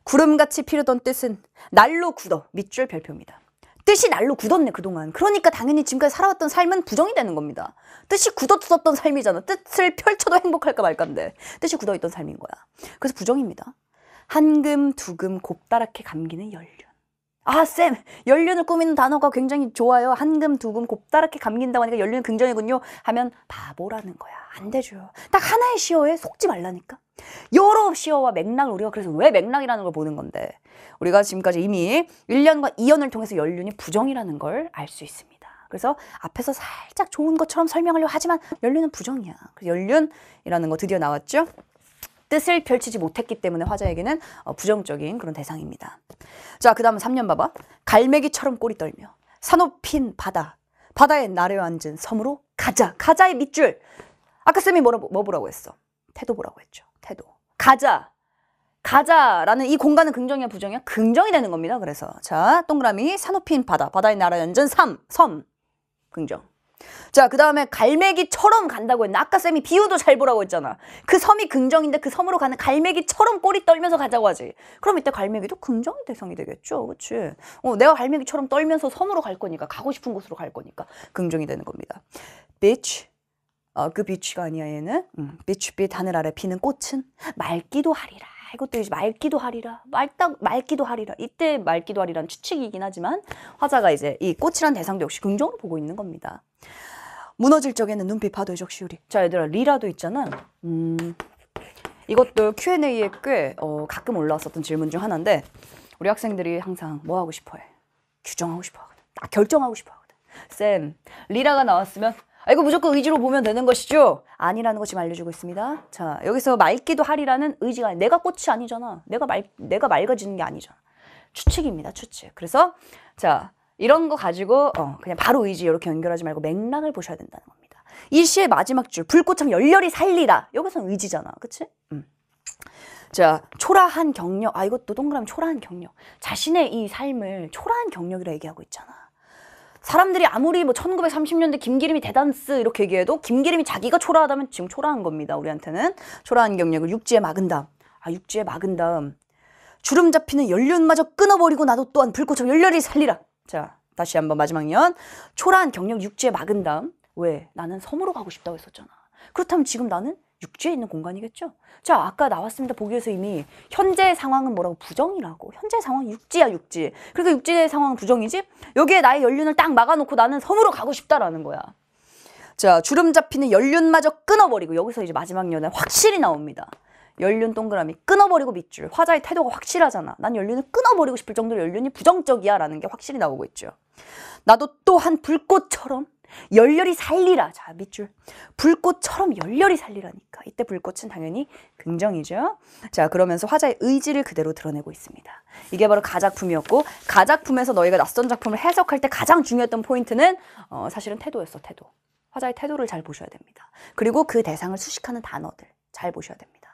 구름같이 피르던 뜻은 날로 굳어 밑줄 별표입니다. 뜻이 날로 굳었네 그동안. 그러니까 당연히 지금까지 살아왔던 삶은 부정이 되는 겁니다. 뜻이 굳어었던 삶이잖아. 뜻을 펼쳐도 행복할까 말까인데 뜻이 굳어있던 삶인 거야. 그래서 부정입니다. 한금 두금 곱다랗게 감기는 연륜. 아, 쌤, 연륜을 꾸미는 단어가 굉장히 좋아요. 한금, 두금 곱다랗게 감긴다고 하니까 연륜 긍정이군요. 하면 바보라는 거야. 안 되죠. 딱 하나의 시어에 속지 말라니까. 여러 시어와 맥락을 우리가 그래서 왜 맥락이라는 걸 보는 건데. 우리가 지금까지 이미 1년과 2연을 통해서 연륜이 부정이라는 걸 알 수 있습니다. 그래서 앞에서 살짝 좋은 것처럼 설명하려 하지만 연륜은 부정이야. 그래서 연륜이라는 거 드디어 나왔죠? 뜻을 펼치지 못했기 때문에 화자에게는 어, 부정적인 그런 대상입니다. 자, 그 다음 3년 봐봐. 갈매기처럼 꼬리 떨며 산호핀 바다, 바다에 나려 앉은 섬으로 가자, 가자의 밑줄. 아까 쌤이 뭐라, 뭐 보라고 했어? 태도 보라고 했죠. 태도. 가자. 가자라는 이 공간은 긍정이야 부정이야? 긍정이 되는 겁니다. 그래서 자 동그라미 산호핀 바다 바다의 날라 연전 3섬 긍정 자, 그 다음에 갈매기처럼 간다고 했나? 아까 쌤이 비유도 잘 보라고 했잖아. 그 섬이 긍정인데 그 섬으로 가는 갈매기처럼 꼬리 떨면서 가자고 하지. 그럼 이때 갈매기도 긍정의 대상이 되겠죠. 그치? 어, 내가 갈매기처럼 떨면서 섬으로 갈 거니까, 가고 싶은 곳으로 갈 거니까 긍정이 되는 겁니다. beach. 어, 그 beach가 아니야, 얘는. 음, beach 빛 하늘 아래 피는 꽃은 맑기도 하리라. 이것도 이제 맑기도 하리라 맑다 맑기도 하리라 이때 맑기도 하리란 추측이긴 하지만 화자가 이제 이 꽃이란 대상도 역시 긍정을 보고 있는 겁니다. 무너질 적에는 눈빛 파도의 적시우리. 자 얘들아 리라도 있잖아. 음 이것도 Q&A에 꽤 어, 가끔 올라왔었던 질문 중 하나인데 우리 학생들이 항상 뭐 하고 싶어해? 규정하고 싶어하거든. 아, 결정하고 싶어하거든. 쌤 리라가 나왔으면 아, 이거 무조건 의지로 보면 되는 것이죠? 아니라는 것 지금 알려주고 있습니다. 자, 여기서 맑기도 하리라는 의지가 아니 내가 꽃이 아니잖아. 내가 말, 내가 맑아지는 게 아니잖아. 추측입니다, 추측. 그래서, 자, 이런 거 가지고, 어, 그냥 바로 의지 이렇게 연결하지 말고 맥락을 보셔야 된다는 겁니다. 이 시의 마지막 줄, 불꽃처럼 열렬히 살리라. 여기서는 의지잖아. 그치? 음. 자, 초라한 경력. 아, 이것도 동그라미 초라한 경력. 자신의 이 삶을 초라한 경력이라 얘기하고 있잖아. 사람들이 아무리 뭐 1930년대 김기림이 대단스 이렇게 얘기해도 김기림이 자기가 초라하다면 지금 초라한 겁니다. 우리한테는 초라한 경력을 육지에 막은 다음 아 육지에 막은 다음 주름 잡히는 연륜마저 끊어버리고 나도 또한 불꽃처럼 열렬히 살리라. 자 다시 한번 마지막 년 초라한 경력 육지에 막은 다음 왜 나는 섬으로 가고 싶다고 했었잖아. 그렇다면 지금 나는 육지에 있는 공간이겠죠. 자, 아까 나왔습니다. 보기에서 이미 현재 상황은 뭐라고 부정이라고. 현재 상황 육지야, 육지. 그러니까 육지의 상황은 부정이지. 여기에 나의 연륜을 딱 막아놓고 나는 섬으로 가고 싶다라는 거야. 자, 주름 잡히는 연륜마저 끊어버리고 여기서 이제 마지막 연애 확실히 나옵니다. 연륜 동그라미 끊어버리고 밑줄. 화자의 태도가 확실하잖아. 난 연륜을 끊어버리고 싶을 정도로 연륜이 부정적이야 라는 게 확실히 나오고 있죠. 나도 또한 불꽃처럼 열렬히 살리라. 자, 밑줄. 불꽃처럼 열렬히 살리라니까. 이때 불꽃은 당연히 긍정이죠. 자, 그러면서 화자의 의지를 그대로 드러내고 있습니다. 이게 바로 가작품이었고, 가작품에서 너희가 낯선 작품을 해석할 때 가장 중요했던 포인트는, 어, 사실은 태도였어, 태도. 화자의 태도를 잘 보셔야 됩니다. 그리고 그 대상을 수식하는 단어들 잘 보셔야 됩니다.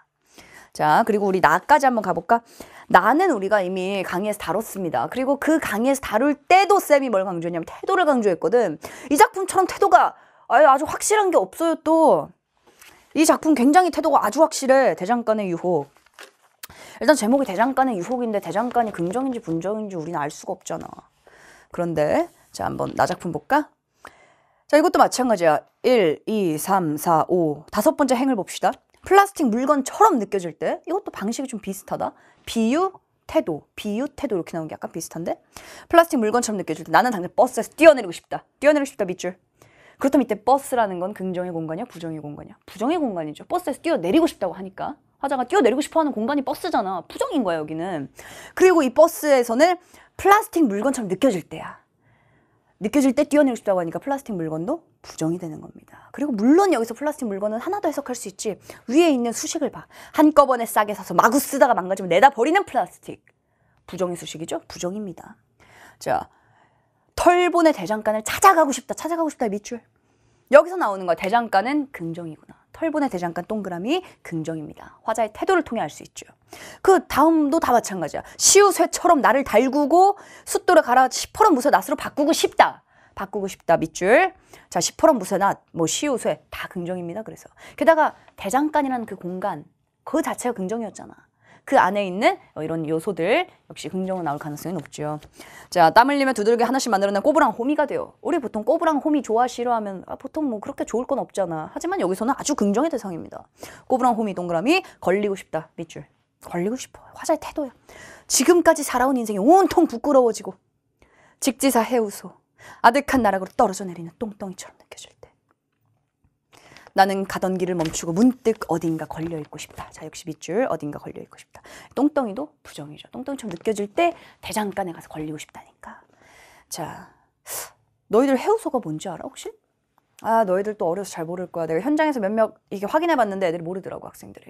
자, 그리고 우리 나까지 한번 가볼까? 나는 우리가 이미 강의에서 다뤘습니다. 그리고 그 강의에서 다룰 때도 쌤이 뭘 강조했냐면 태도를 강조했거든. 이 작품처럼 태도가 아주 확실한 게 없어요, 또. 이 작품 굉장히 태도가 아주 확실해. 대장간의 유혹. 일단 제목이 대장간의 유혹인데 대장간이 긍정인지 분정인지 우리는 알 수가 없잖아. 그런데 자, 한번 나 작품 볼까? 자, 이것도 마찬가지야. 1, 2, 3, 4, 5. 다섯 번째 행을 봅시다. 플라스틱 물건처럼 느껴질 때 이것도 방식이 좀 비슷하다. 비유, 태도, 비유, 태도 이렇게 나온 게 약간 비슷한데 플라스틱 물건처럼 느껴질 때 나는 당장 버스에서 뛰어내리고 싶다. 뛰어내리고 싶다 밑줄. 그렇다면 이때 버스라는 건 긍정의 공간이야? 부정의 공간이야? 부정의 공간이죠. 버스에서 뛰어내리고 싶다고 하니까 화자가 뛰어내리고 싶어하는 공간이 버스잖아. 부정인 거야 여기는. 그리고 이 버스에서는 플라스틱 물건처럼 느껴질 때야. 느껴질 때 뛰어내리고 싶다고 하니까 플라스틱 물건도 부정이 되는 겁니다. 그리고 물론 여기서 플라스틱 물건은 하나 더 해석할 수 있지. 위에 있는 수식을 봐. 한꺼번에 싸게 사서 마구 쓰다가 망가지면 내다 버리는 플라스틱. 부정의 수식이죠? 부정입니다. 자, 털보의 대장간을 찾아가고 싶다. 찾아가고 싶다. 밑줄. 여기서 나오는 거야. 대장간은 긍정이구나. 털분의 대장간 동그라미 긍정입니다. 화자의 태도를 통해 알 수 있죠. 그 다음도 다 마찬가지야. 시우쇠처럼 나를 달구고 숫돌에 갈아 시퍼런 무쇠 낫으로 바꾸고 싶다. 바꾸고 싶다 밑줄 자 시퍼런 무쇠 낫뭐 시우쇠 다 긍정입니다 그래서 게다가 대장간이라는 그 공간 그 자체가 긍정이었잖아 그 안에 있는 어, 이런 요소들 역시 긍정으로 나올 가능성이 높죠. 자, 땀 흘리면 두들겨 하나씩 만들어낸 꼬부랑 호미가 돼요. 우리 보통 꼬부랑 호미 좋아 싫어하면 아, 보통 뭐 그렇게 좋을 건 없잖아. 하지만 여기서는 아주 긍정의 대상입니다. 꼬부랑 호미 동그라미 걸리고 싶다. 밑줄. 걸리고 싶어. 화자의 태도야. 지금까지 살아온 인생이 온통 부끄러워지고 직지사 해우소 아득한 나락으로 떨어져 내리는 똥똥이처럼 느껴질 때. 나는 가던 길을 멈추고 문득 어딘가 걸려 있고 싶다. 자, 역시 밑줄 어딘가 걸려 있고 싶다. 똥덩이도 부정이죠. 똥덩이처럼 느껴질 때 대장간에 가서 걸리고 싶다니까. 자, 너희들 해우소가 뭔지 알아 혹시? 아, 너희들 또 어려서 잘 모를 거야. 내가 현장에서 몇몇 이게 확인해 봤는데 애들이 모르더라고 학생들이.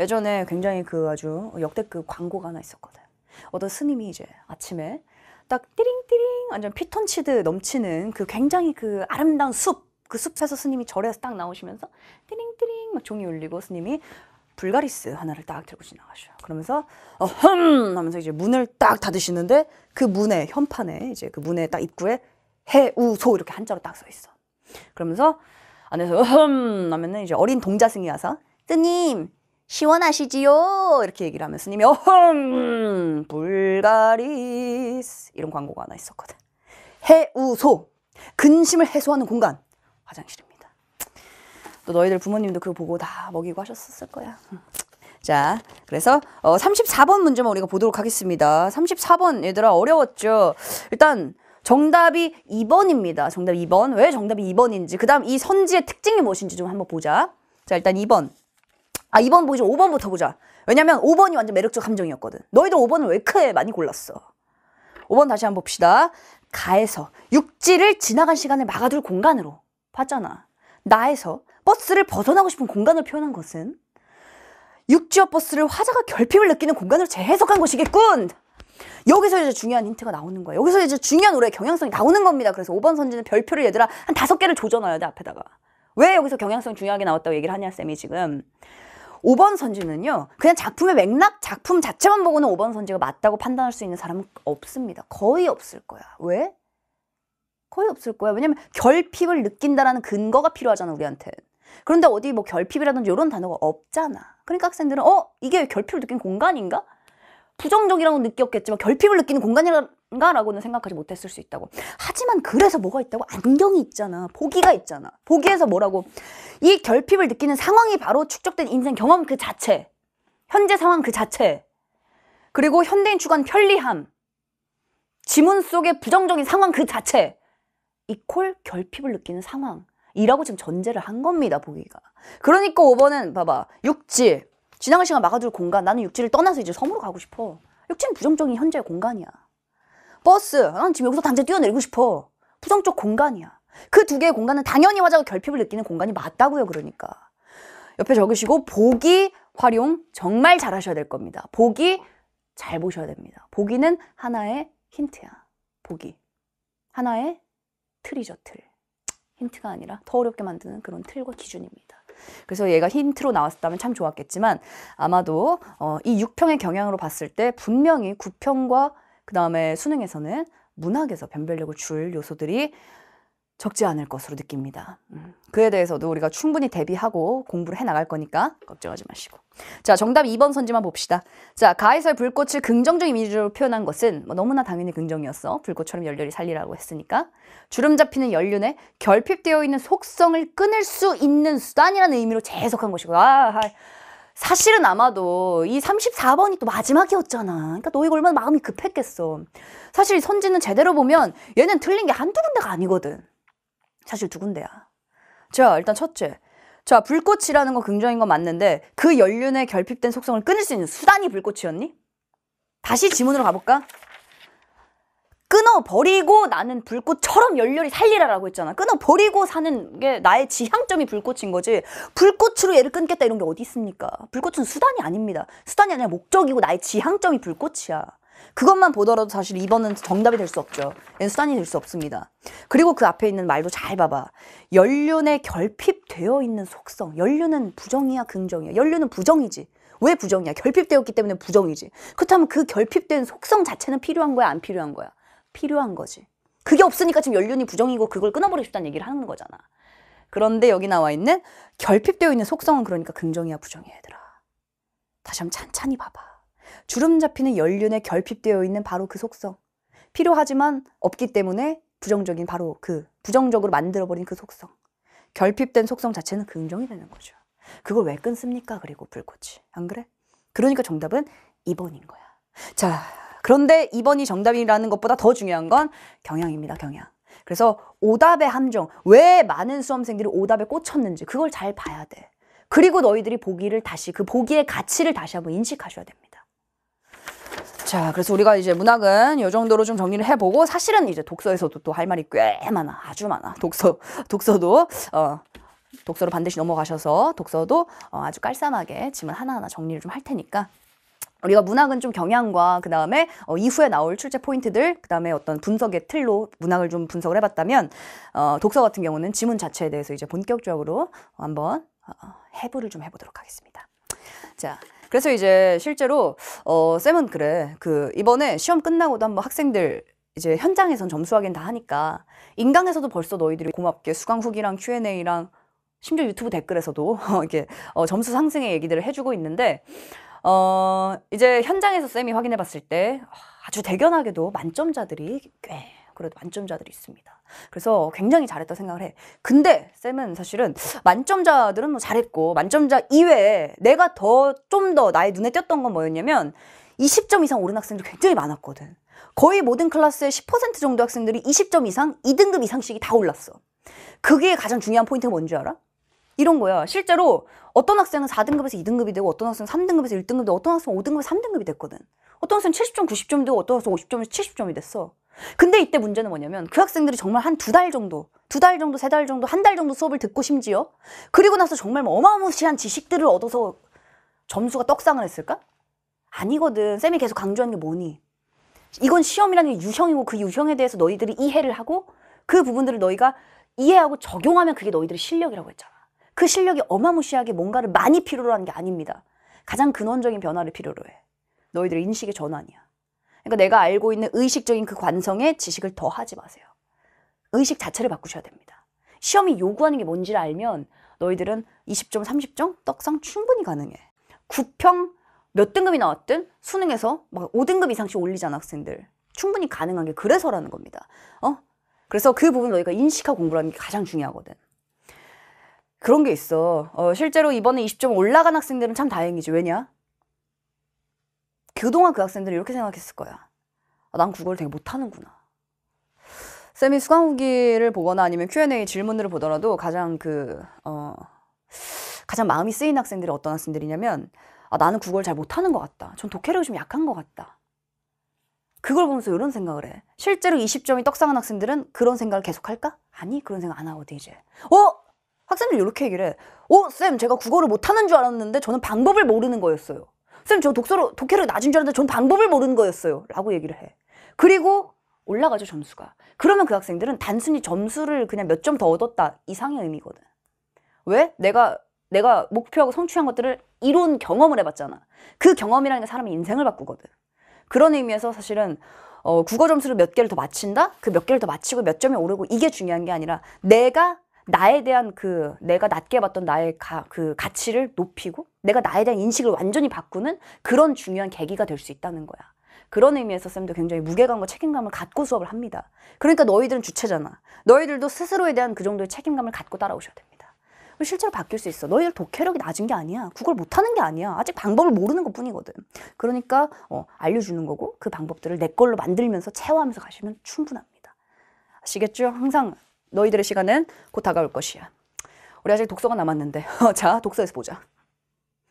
예전에 굉장히 그 아주 역대급 광고가 하나 있었거든. 어떤 스님이 이제 아침에 딱 띠링띠링 완전 피톤치드 넘치는 그 굉장히 그 아름다운 숲그 숲에서 스님이 절에서 딱 나오시면서 띠링띠링 막 종이 울리고 스님이 불가리스 하나를 딱 들고 지나가셔요. 그러면서 어흠 하면서 이제 문을 딱 닫으시는데 그 문에 현판에 이제 그 문에 딱 입구에 해우소 이렇게 한자로 딱 써 있어. 그러면서 안에서 어흠 하면은 이제 어린 동자승이 와서 스님 시원하시지요? 이렇게 얘기를 하면 스님이 어흠 불가리스 이런 광고가 하나 있었거든. 해우소 근심을 해소하는 공간 화장실입니다. 또 너희들 부모님도 그거 보고 다 먹이고 하셨을 거야. 자, 그래서 어, 34번 문제만 우리가 보도록 하겠습니다. 34번 얘들아 어려웠죠. 일단 정답이 2번입니다. 정답 2번. 왜 정답이 2번인지. 그다음 이 선지의 특징이 무엇인지 좀 한번 보자. 자, 일단 2번. 아, 2번 보이죠? 5번부터 보자. 왜냐면 5번이 완전 매력적 감정이었거든. 너희들 5번을 왜 크게 많이 골랐어? 5번 다시 한번 봅시다. 가에서 육지를 지나간 시간을 막아둘 공간으로 봤잖아. 나에서 버스를 벗어나고 싶은 공간을 표현한 것은 육지와 버스를 화자가 결핍을 느끼는 공간으로 재해석한 것이겠군! 여기서 이제 중요한 힌트가 나오는 거예요. 여기서 이제 중요한 노래 경향성이 나오는 겁니다. 그래서 5번 선지는 별표를 얘들아 한 다섯 개를 조져놔야 돼, 앞에다가. 왜 여기서 경향성 이 중요하게 나왔다고 얘기를 하냐, 쌤이 지금. 5번 선지는요, 그냥 작품의 맥락, 작품 자체만 보고는 5번 선지가 맞다고 판단할 수 있는 사람은 없습니다. 거의 없을 거야. 왜? 거의 없을 거야. 왜냐면 결핍을 느낀다라는 근거가 필요하잖아, 우리한테. 그런데 어디 뭐 결핍이라든지 이런 단어가 없잖아. 그러니까 학생들은 어, 이게 결핍을 느낀 공간인가? 부정적이라고 느꼈겠지만 결핍을 느끼는 공간이란가라고는 생각하지 못했을 수 있다고. 하지만 그래서 뭐가 있다고? 안경이 있잖아. 보기가 있잖아. 보기에서 뭐라고? 이 결핍을 느끼는 상황이 바로 축적된 인생 경험 그 자체. 현재 상황 그 자체. 그리고 현대인 주관 편리함. 지문 속의 부정적인 상황 그 자체. 이퀄 결핍을 느끼는 상황. 이라고 지금 전제를 한 겁니다, 보기가. 그러니까 5번은 봐봐. 육지. 지나간 시간 막아둘 공간. 나는 육지를 떠나서 이제 섬으로 가고 싶어. 육지는 부정적인 현재의 공간이야. 버스. 난 지금 여기서 당장 뛰어내리고 싶어. 부정적 공간이야. 그 두 개의 공간은 당연히 화자가 결핍을 느끼는 공간이 맞다고요, 그러니까. 옆에 적으시고 보기 활용 정말 잘하셔야 될 겁니다. 보기 잘 보셔야 됩니다. 보기는 하나의 힌트야. 보기. 하나의 틀이죠, 틀. 힌트가 아니라 더 어렵게 만드는 그런 틀과 기준입니다. 그래서 얘가 힌트로 나왔다면 참 좋았겠지만 아마도 어, 이 6평의 경향으로 봤을 때 분명히 9평과 그 다음에 수능에서는 문학에서 변별력을 줄 요소들이 적지 않을 것으로 느낍니다. 음. 그에 대해서도 우리가 충분히 대비하고 공부를 해 나갈 거니까 걱정하지 마시고. 자, 정답 2번 선지만 봅시다. 자, 가해의 불꽃을 긍정적 인 이미지로 표현한 것은 뭐 너무나 당연히 긍정이었어. 불꽃처럼 열렬히 살리라고 했으니까. 주름 잡히는 연륜에 결핍되어 있는 속성을 끊을 수 있는 수단이라는 의미로 재해석한 것이고. 아, 아. 사실은 아마도 이 34번이 또 마지막이었잖아. 그러니까 너희가 얼마나 마음이 급했겠어. 사실 이 선지는 제대로 보면 얘는 틀린 게 한두 군데가 아니거든. 사실 두 군데야. 자, 일단 첫째. 자, 불꽃이라는 건 긍정인 건 맞는데 그 연륜에 결핍된 속성을 끊을 수 있는 수단이 불꽃이었니? 다시 지문으로 가볼까? 끊어버리고 나는 불꽃처럼 열렬히 살리라라고 했잖아. 끊어버리고 사는 게 나의 지향점이 불꽃인 거지. 불꽃으로 얘를 끊겠다 이런 게 어디 있습니까? 불꽃은 수단이 아닙니다. 수단이 아니라 목적이고 나의 지향점이 불꽃이야. 그것만 보더라도 사실 2번은 정답이 될 수 없죠. 수단이 될 수 없습니다. 그리고 그 앞에 있는 말도 잘 봐봐. 연륜에 결핍되어 있는 속성. 연륜은 부정이야, 긍정이야? 연륜은 부정이지. 왜 부정이야? 결핍되었기 때문에 부정이지. 그렇다면 그 결핍된 속성 자체는 필요한 거야, 안 필요한 거야? 필요한 거지. 그게 없으니까 지금 연륜이 부정이고 그걸 끊어버리고 싶다는 얘기를 하는 거잖아. 그런데 여기 나와 있는 결핍되어 있는 속성은 그러니까 긍정이야, 부정이야, 얘들아. 다시 한번 찬찬히 봐봐. 주름 잡히는 연륜에 결핍되어 있는 바로 그 속성. 필요하지만 없기 때문에 부정적인 바로 그 부정적으로 만들어버린 그 속성. 결핍된 속성 자체는 긍정이 되는 거죠. 그걸 왜 끊습니까? 그리고 불꽃이. 안 그래? 그러니까 정답은 2번인 거야. 자, 그런데 2번이 정답이라는 것보다 더 중요한 건 경향입니다, 경향. 그래서 오답의 함정, 왜 많은 수험생들이 오답에 꽂혔는지 그걸 잘 봐야 돼. 그리고 너희들이 보기를 다시, 그 보기의 가치를 다시 한번 인식하셔야 됩니다. 자, 그래서 우리가 이제 문학은 요 정도로 좀 정리를 해보고 사실은 이제 독서에서도 또 할 말이 꽤 많아, 아주 많아. 독서, 독서도 어, 독서로 반드시 넘어가셔서 독서도 어, 아주 깔쌈하게 지문 하나하나 정리를 좀 할 테니까 우리가 문학은 좀 경향과 그 다음에 어, 이후에 나올 출제 포인트들 그 다음에 어떤 분석의 틀로 문학을 좀 분석을 해봤다면 어, 독서 같은 경우는 지문 자체에 대해서 이제 본격적으로 한번 어, 해부를 좀 해보도록 하겠습니다. 자. 그래서 이제 실제로 어 쌤은 그래 그 이번에 시험 끝나고도 한번 학생들 이제 현장에선 점수 확인 다 하니까 인강에서도 벌써 너희들이 고맙게 수강 후기랑 Q&A랑 심지어 유튜브 댓글에서도 이렇게 어, 점수 상승의 얘기들을 해주고 있는데 어, 이제 현장에서 쌤이 확인해 봤을 때 아주 대견하게도 만점자들이 꽤 그래도 만점자들이 있습니다. 그래서 굉장히 잘했다 생각을 해. 근데 쌤은 사실은 만점자들은 뭐 잘했고 만점자 이외에 내가 더 좀 더 나의 눈에 띄었던 건 뭐였냐면 20점 이상 오른 학생도 굉장히 많았거든. 거의 모든 클래스의 10% 정도 학생들이 20점 이상, 2등급 이상씩이 다 올랐어. 그게 가장 중요한 포인트가 뭔지 알아? 이런 거야. 실제로 어떤 학생은 4등급에서 2등급이 되고 어떤 학생은 3등급에서 1등급이 되고 어떤 학생은 5등급에서 3등급이 됐거든. 어떤 학생은 70점, 90점 되고 어떤 학생은 50점에서 70점이 됐어. 근데 이때 문제는 뭐냐면 그 학생들이 정말 한 두 달 정도 두 달 정도 세 달 정도 한 달 정도 수업을 듣고 심지어 그리고 나서 정말 뭐 어마무시한 지식들을 얻어서 점수가 떡상을 했을까? 아니거든 쌤이 계속 강조하는 게 뭐니 이건 시험이라는 게 유형이고 그 유형에 대해서 너희들이 이해를 하고 그 부분들을 너희가 이해하고 적용하면 그게 너희들의 실력이라고 했잖아 그 실력이 어마무시하게 뭔가를 많이 필요로 하는 게 아닙니다 가장 근원적인 변화를 필요로 해 너희들의 인식의 전환이야 그러니까 내가 알고 있는 의식적인 그 관성에 지식을 더하지 마세요. 의식 자체를 바꾸셔야 됩니다. 시험이 요구하는 게 뭔지를 알면 너희들은 20점, 30점 떡상 충분히 가능해. 9평 몇 등급이 나왔든 수능에서 막 5등급 이상씩 올리잖아 학생들. 충분히 가능한 게 그래서라는 겁니다. 어? 그래서 그 부분 너희가 인식하고 공부하는 게 가장 중요하거든. 그런 게 있어. 어, 실제로 이번에 20점 올라간 학생들은 참 다행이지. 왜냐? 그동안 그학생들이 이렇게 생각했을 거야. 아, 난 국어를 되게 못하는구나. 쌤이 수강 후기를 보거나 아니면 Q&A 질문들을 보더라도 가장 그, 어, 가장 마음이 쓰인 학생들이 어떤 학생들이냐면, 아, 나는 국어를 잘 못하는 것 같다. 전 독해력이 좀 약한 것 같다. 그걸 보면서 이런 생각을 해. 실제로 20점이 떡상한 학생들은 그런 생각을 계속 할까? 아니, 그런 생각 안 하거든, 이제. 어? 학생들이 이렇게 얘기를 해. 어, 쌤, 제가 국어를 못하는 줄 알았는데 저는 방법을 모르는 거였어요. 쌤, 저 독서로, 독해를 낮은 줄 알았는데 전 방법을 모르는 거였어요. 라고 얘기를 해. 그리고 올라가죠, 점수가. 그러면 그 학생들은 단순히 점수를 그냥 몇 점 더 얻었다 이상의 의미거든. 왜? 내가, 내가 목표하고 성취한 것들을 이론 경험을 해봤잖아. 그 경험이라는 게 사람의 인생을 바꾸거든. 그런 의미에서 사실은 어, 국어 점수를 몇 개를 더 맞춘다? 그 몇 개를 더맞히고몇 점이 오르고 이게 중요한 게 아니라 내가 나에 대한 그 내가 낮게 봤던 나의 가, 그 가치를 높이고 내가 나에 대한 인식을 완전히 바꾸는 그런 중요한 계기가 될 수 있다는 거야. 그런 의미에서 쌤도 굉장히 무게감과 책임감을 갖고 수업을 합니다. 그러니까 너희들은 주체잖아. 너희들도 스스로에 대한 그 정도의 책임감을 갖고 따라오셔야 됩니다. 실제로 바뀔 수 있어. 너희들 독해력이 낮은 게 아니야. 그걸 못하는 게 아니야. 아직 방법을 모르는 것 뿐이거든. 그러니까 어, 알려주는 거고 그 방법들을 내 걸로 만들면서 체화하면서 가시면 충분합니다. 아시겠죠? 항상 너희들의 시간은 곧 다가올 것이야. 우리 아직 독서가 남았는데. 어, 자, 독서에서 보자.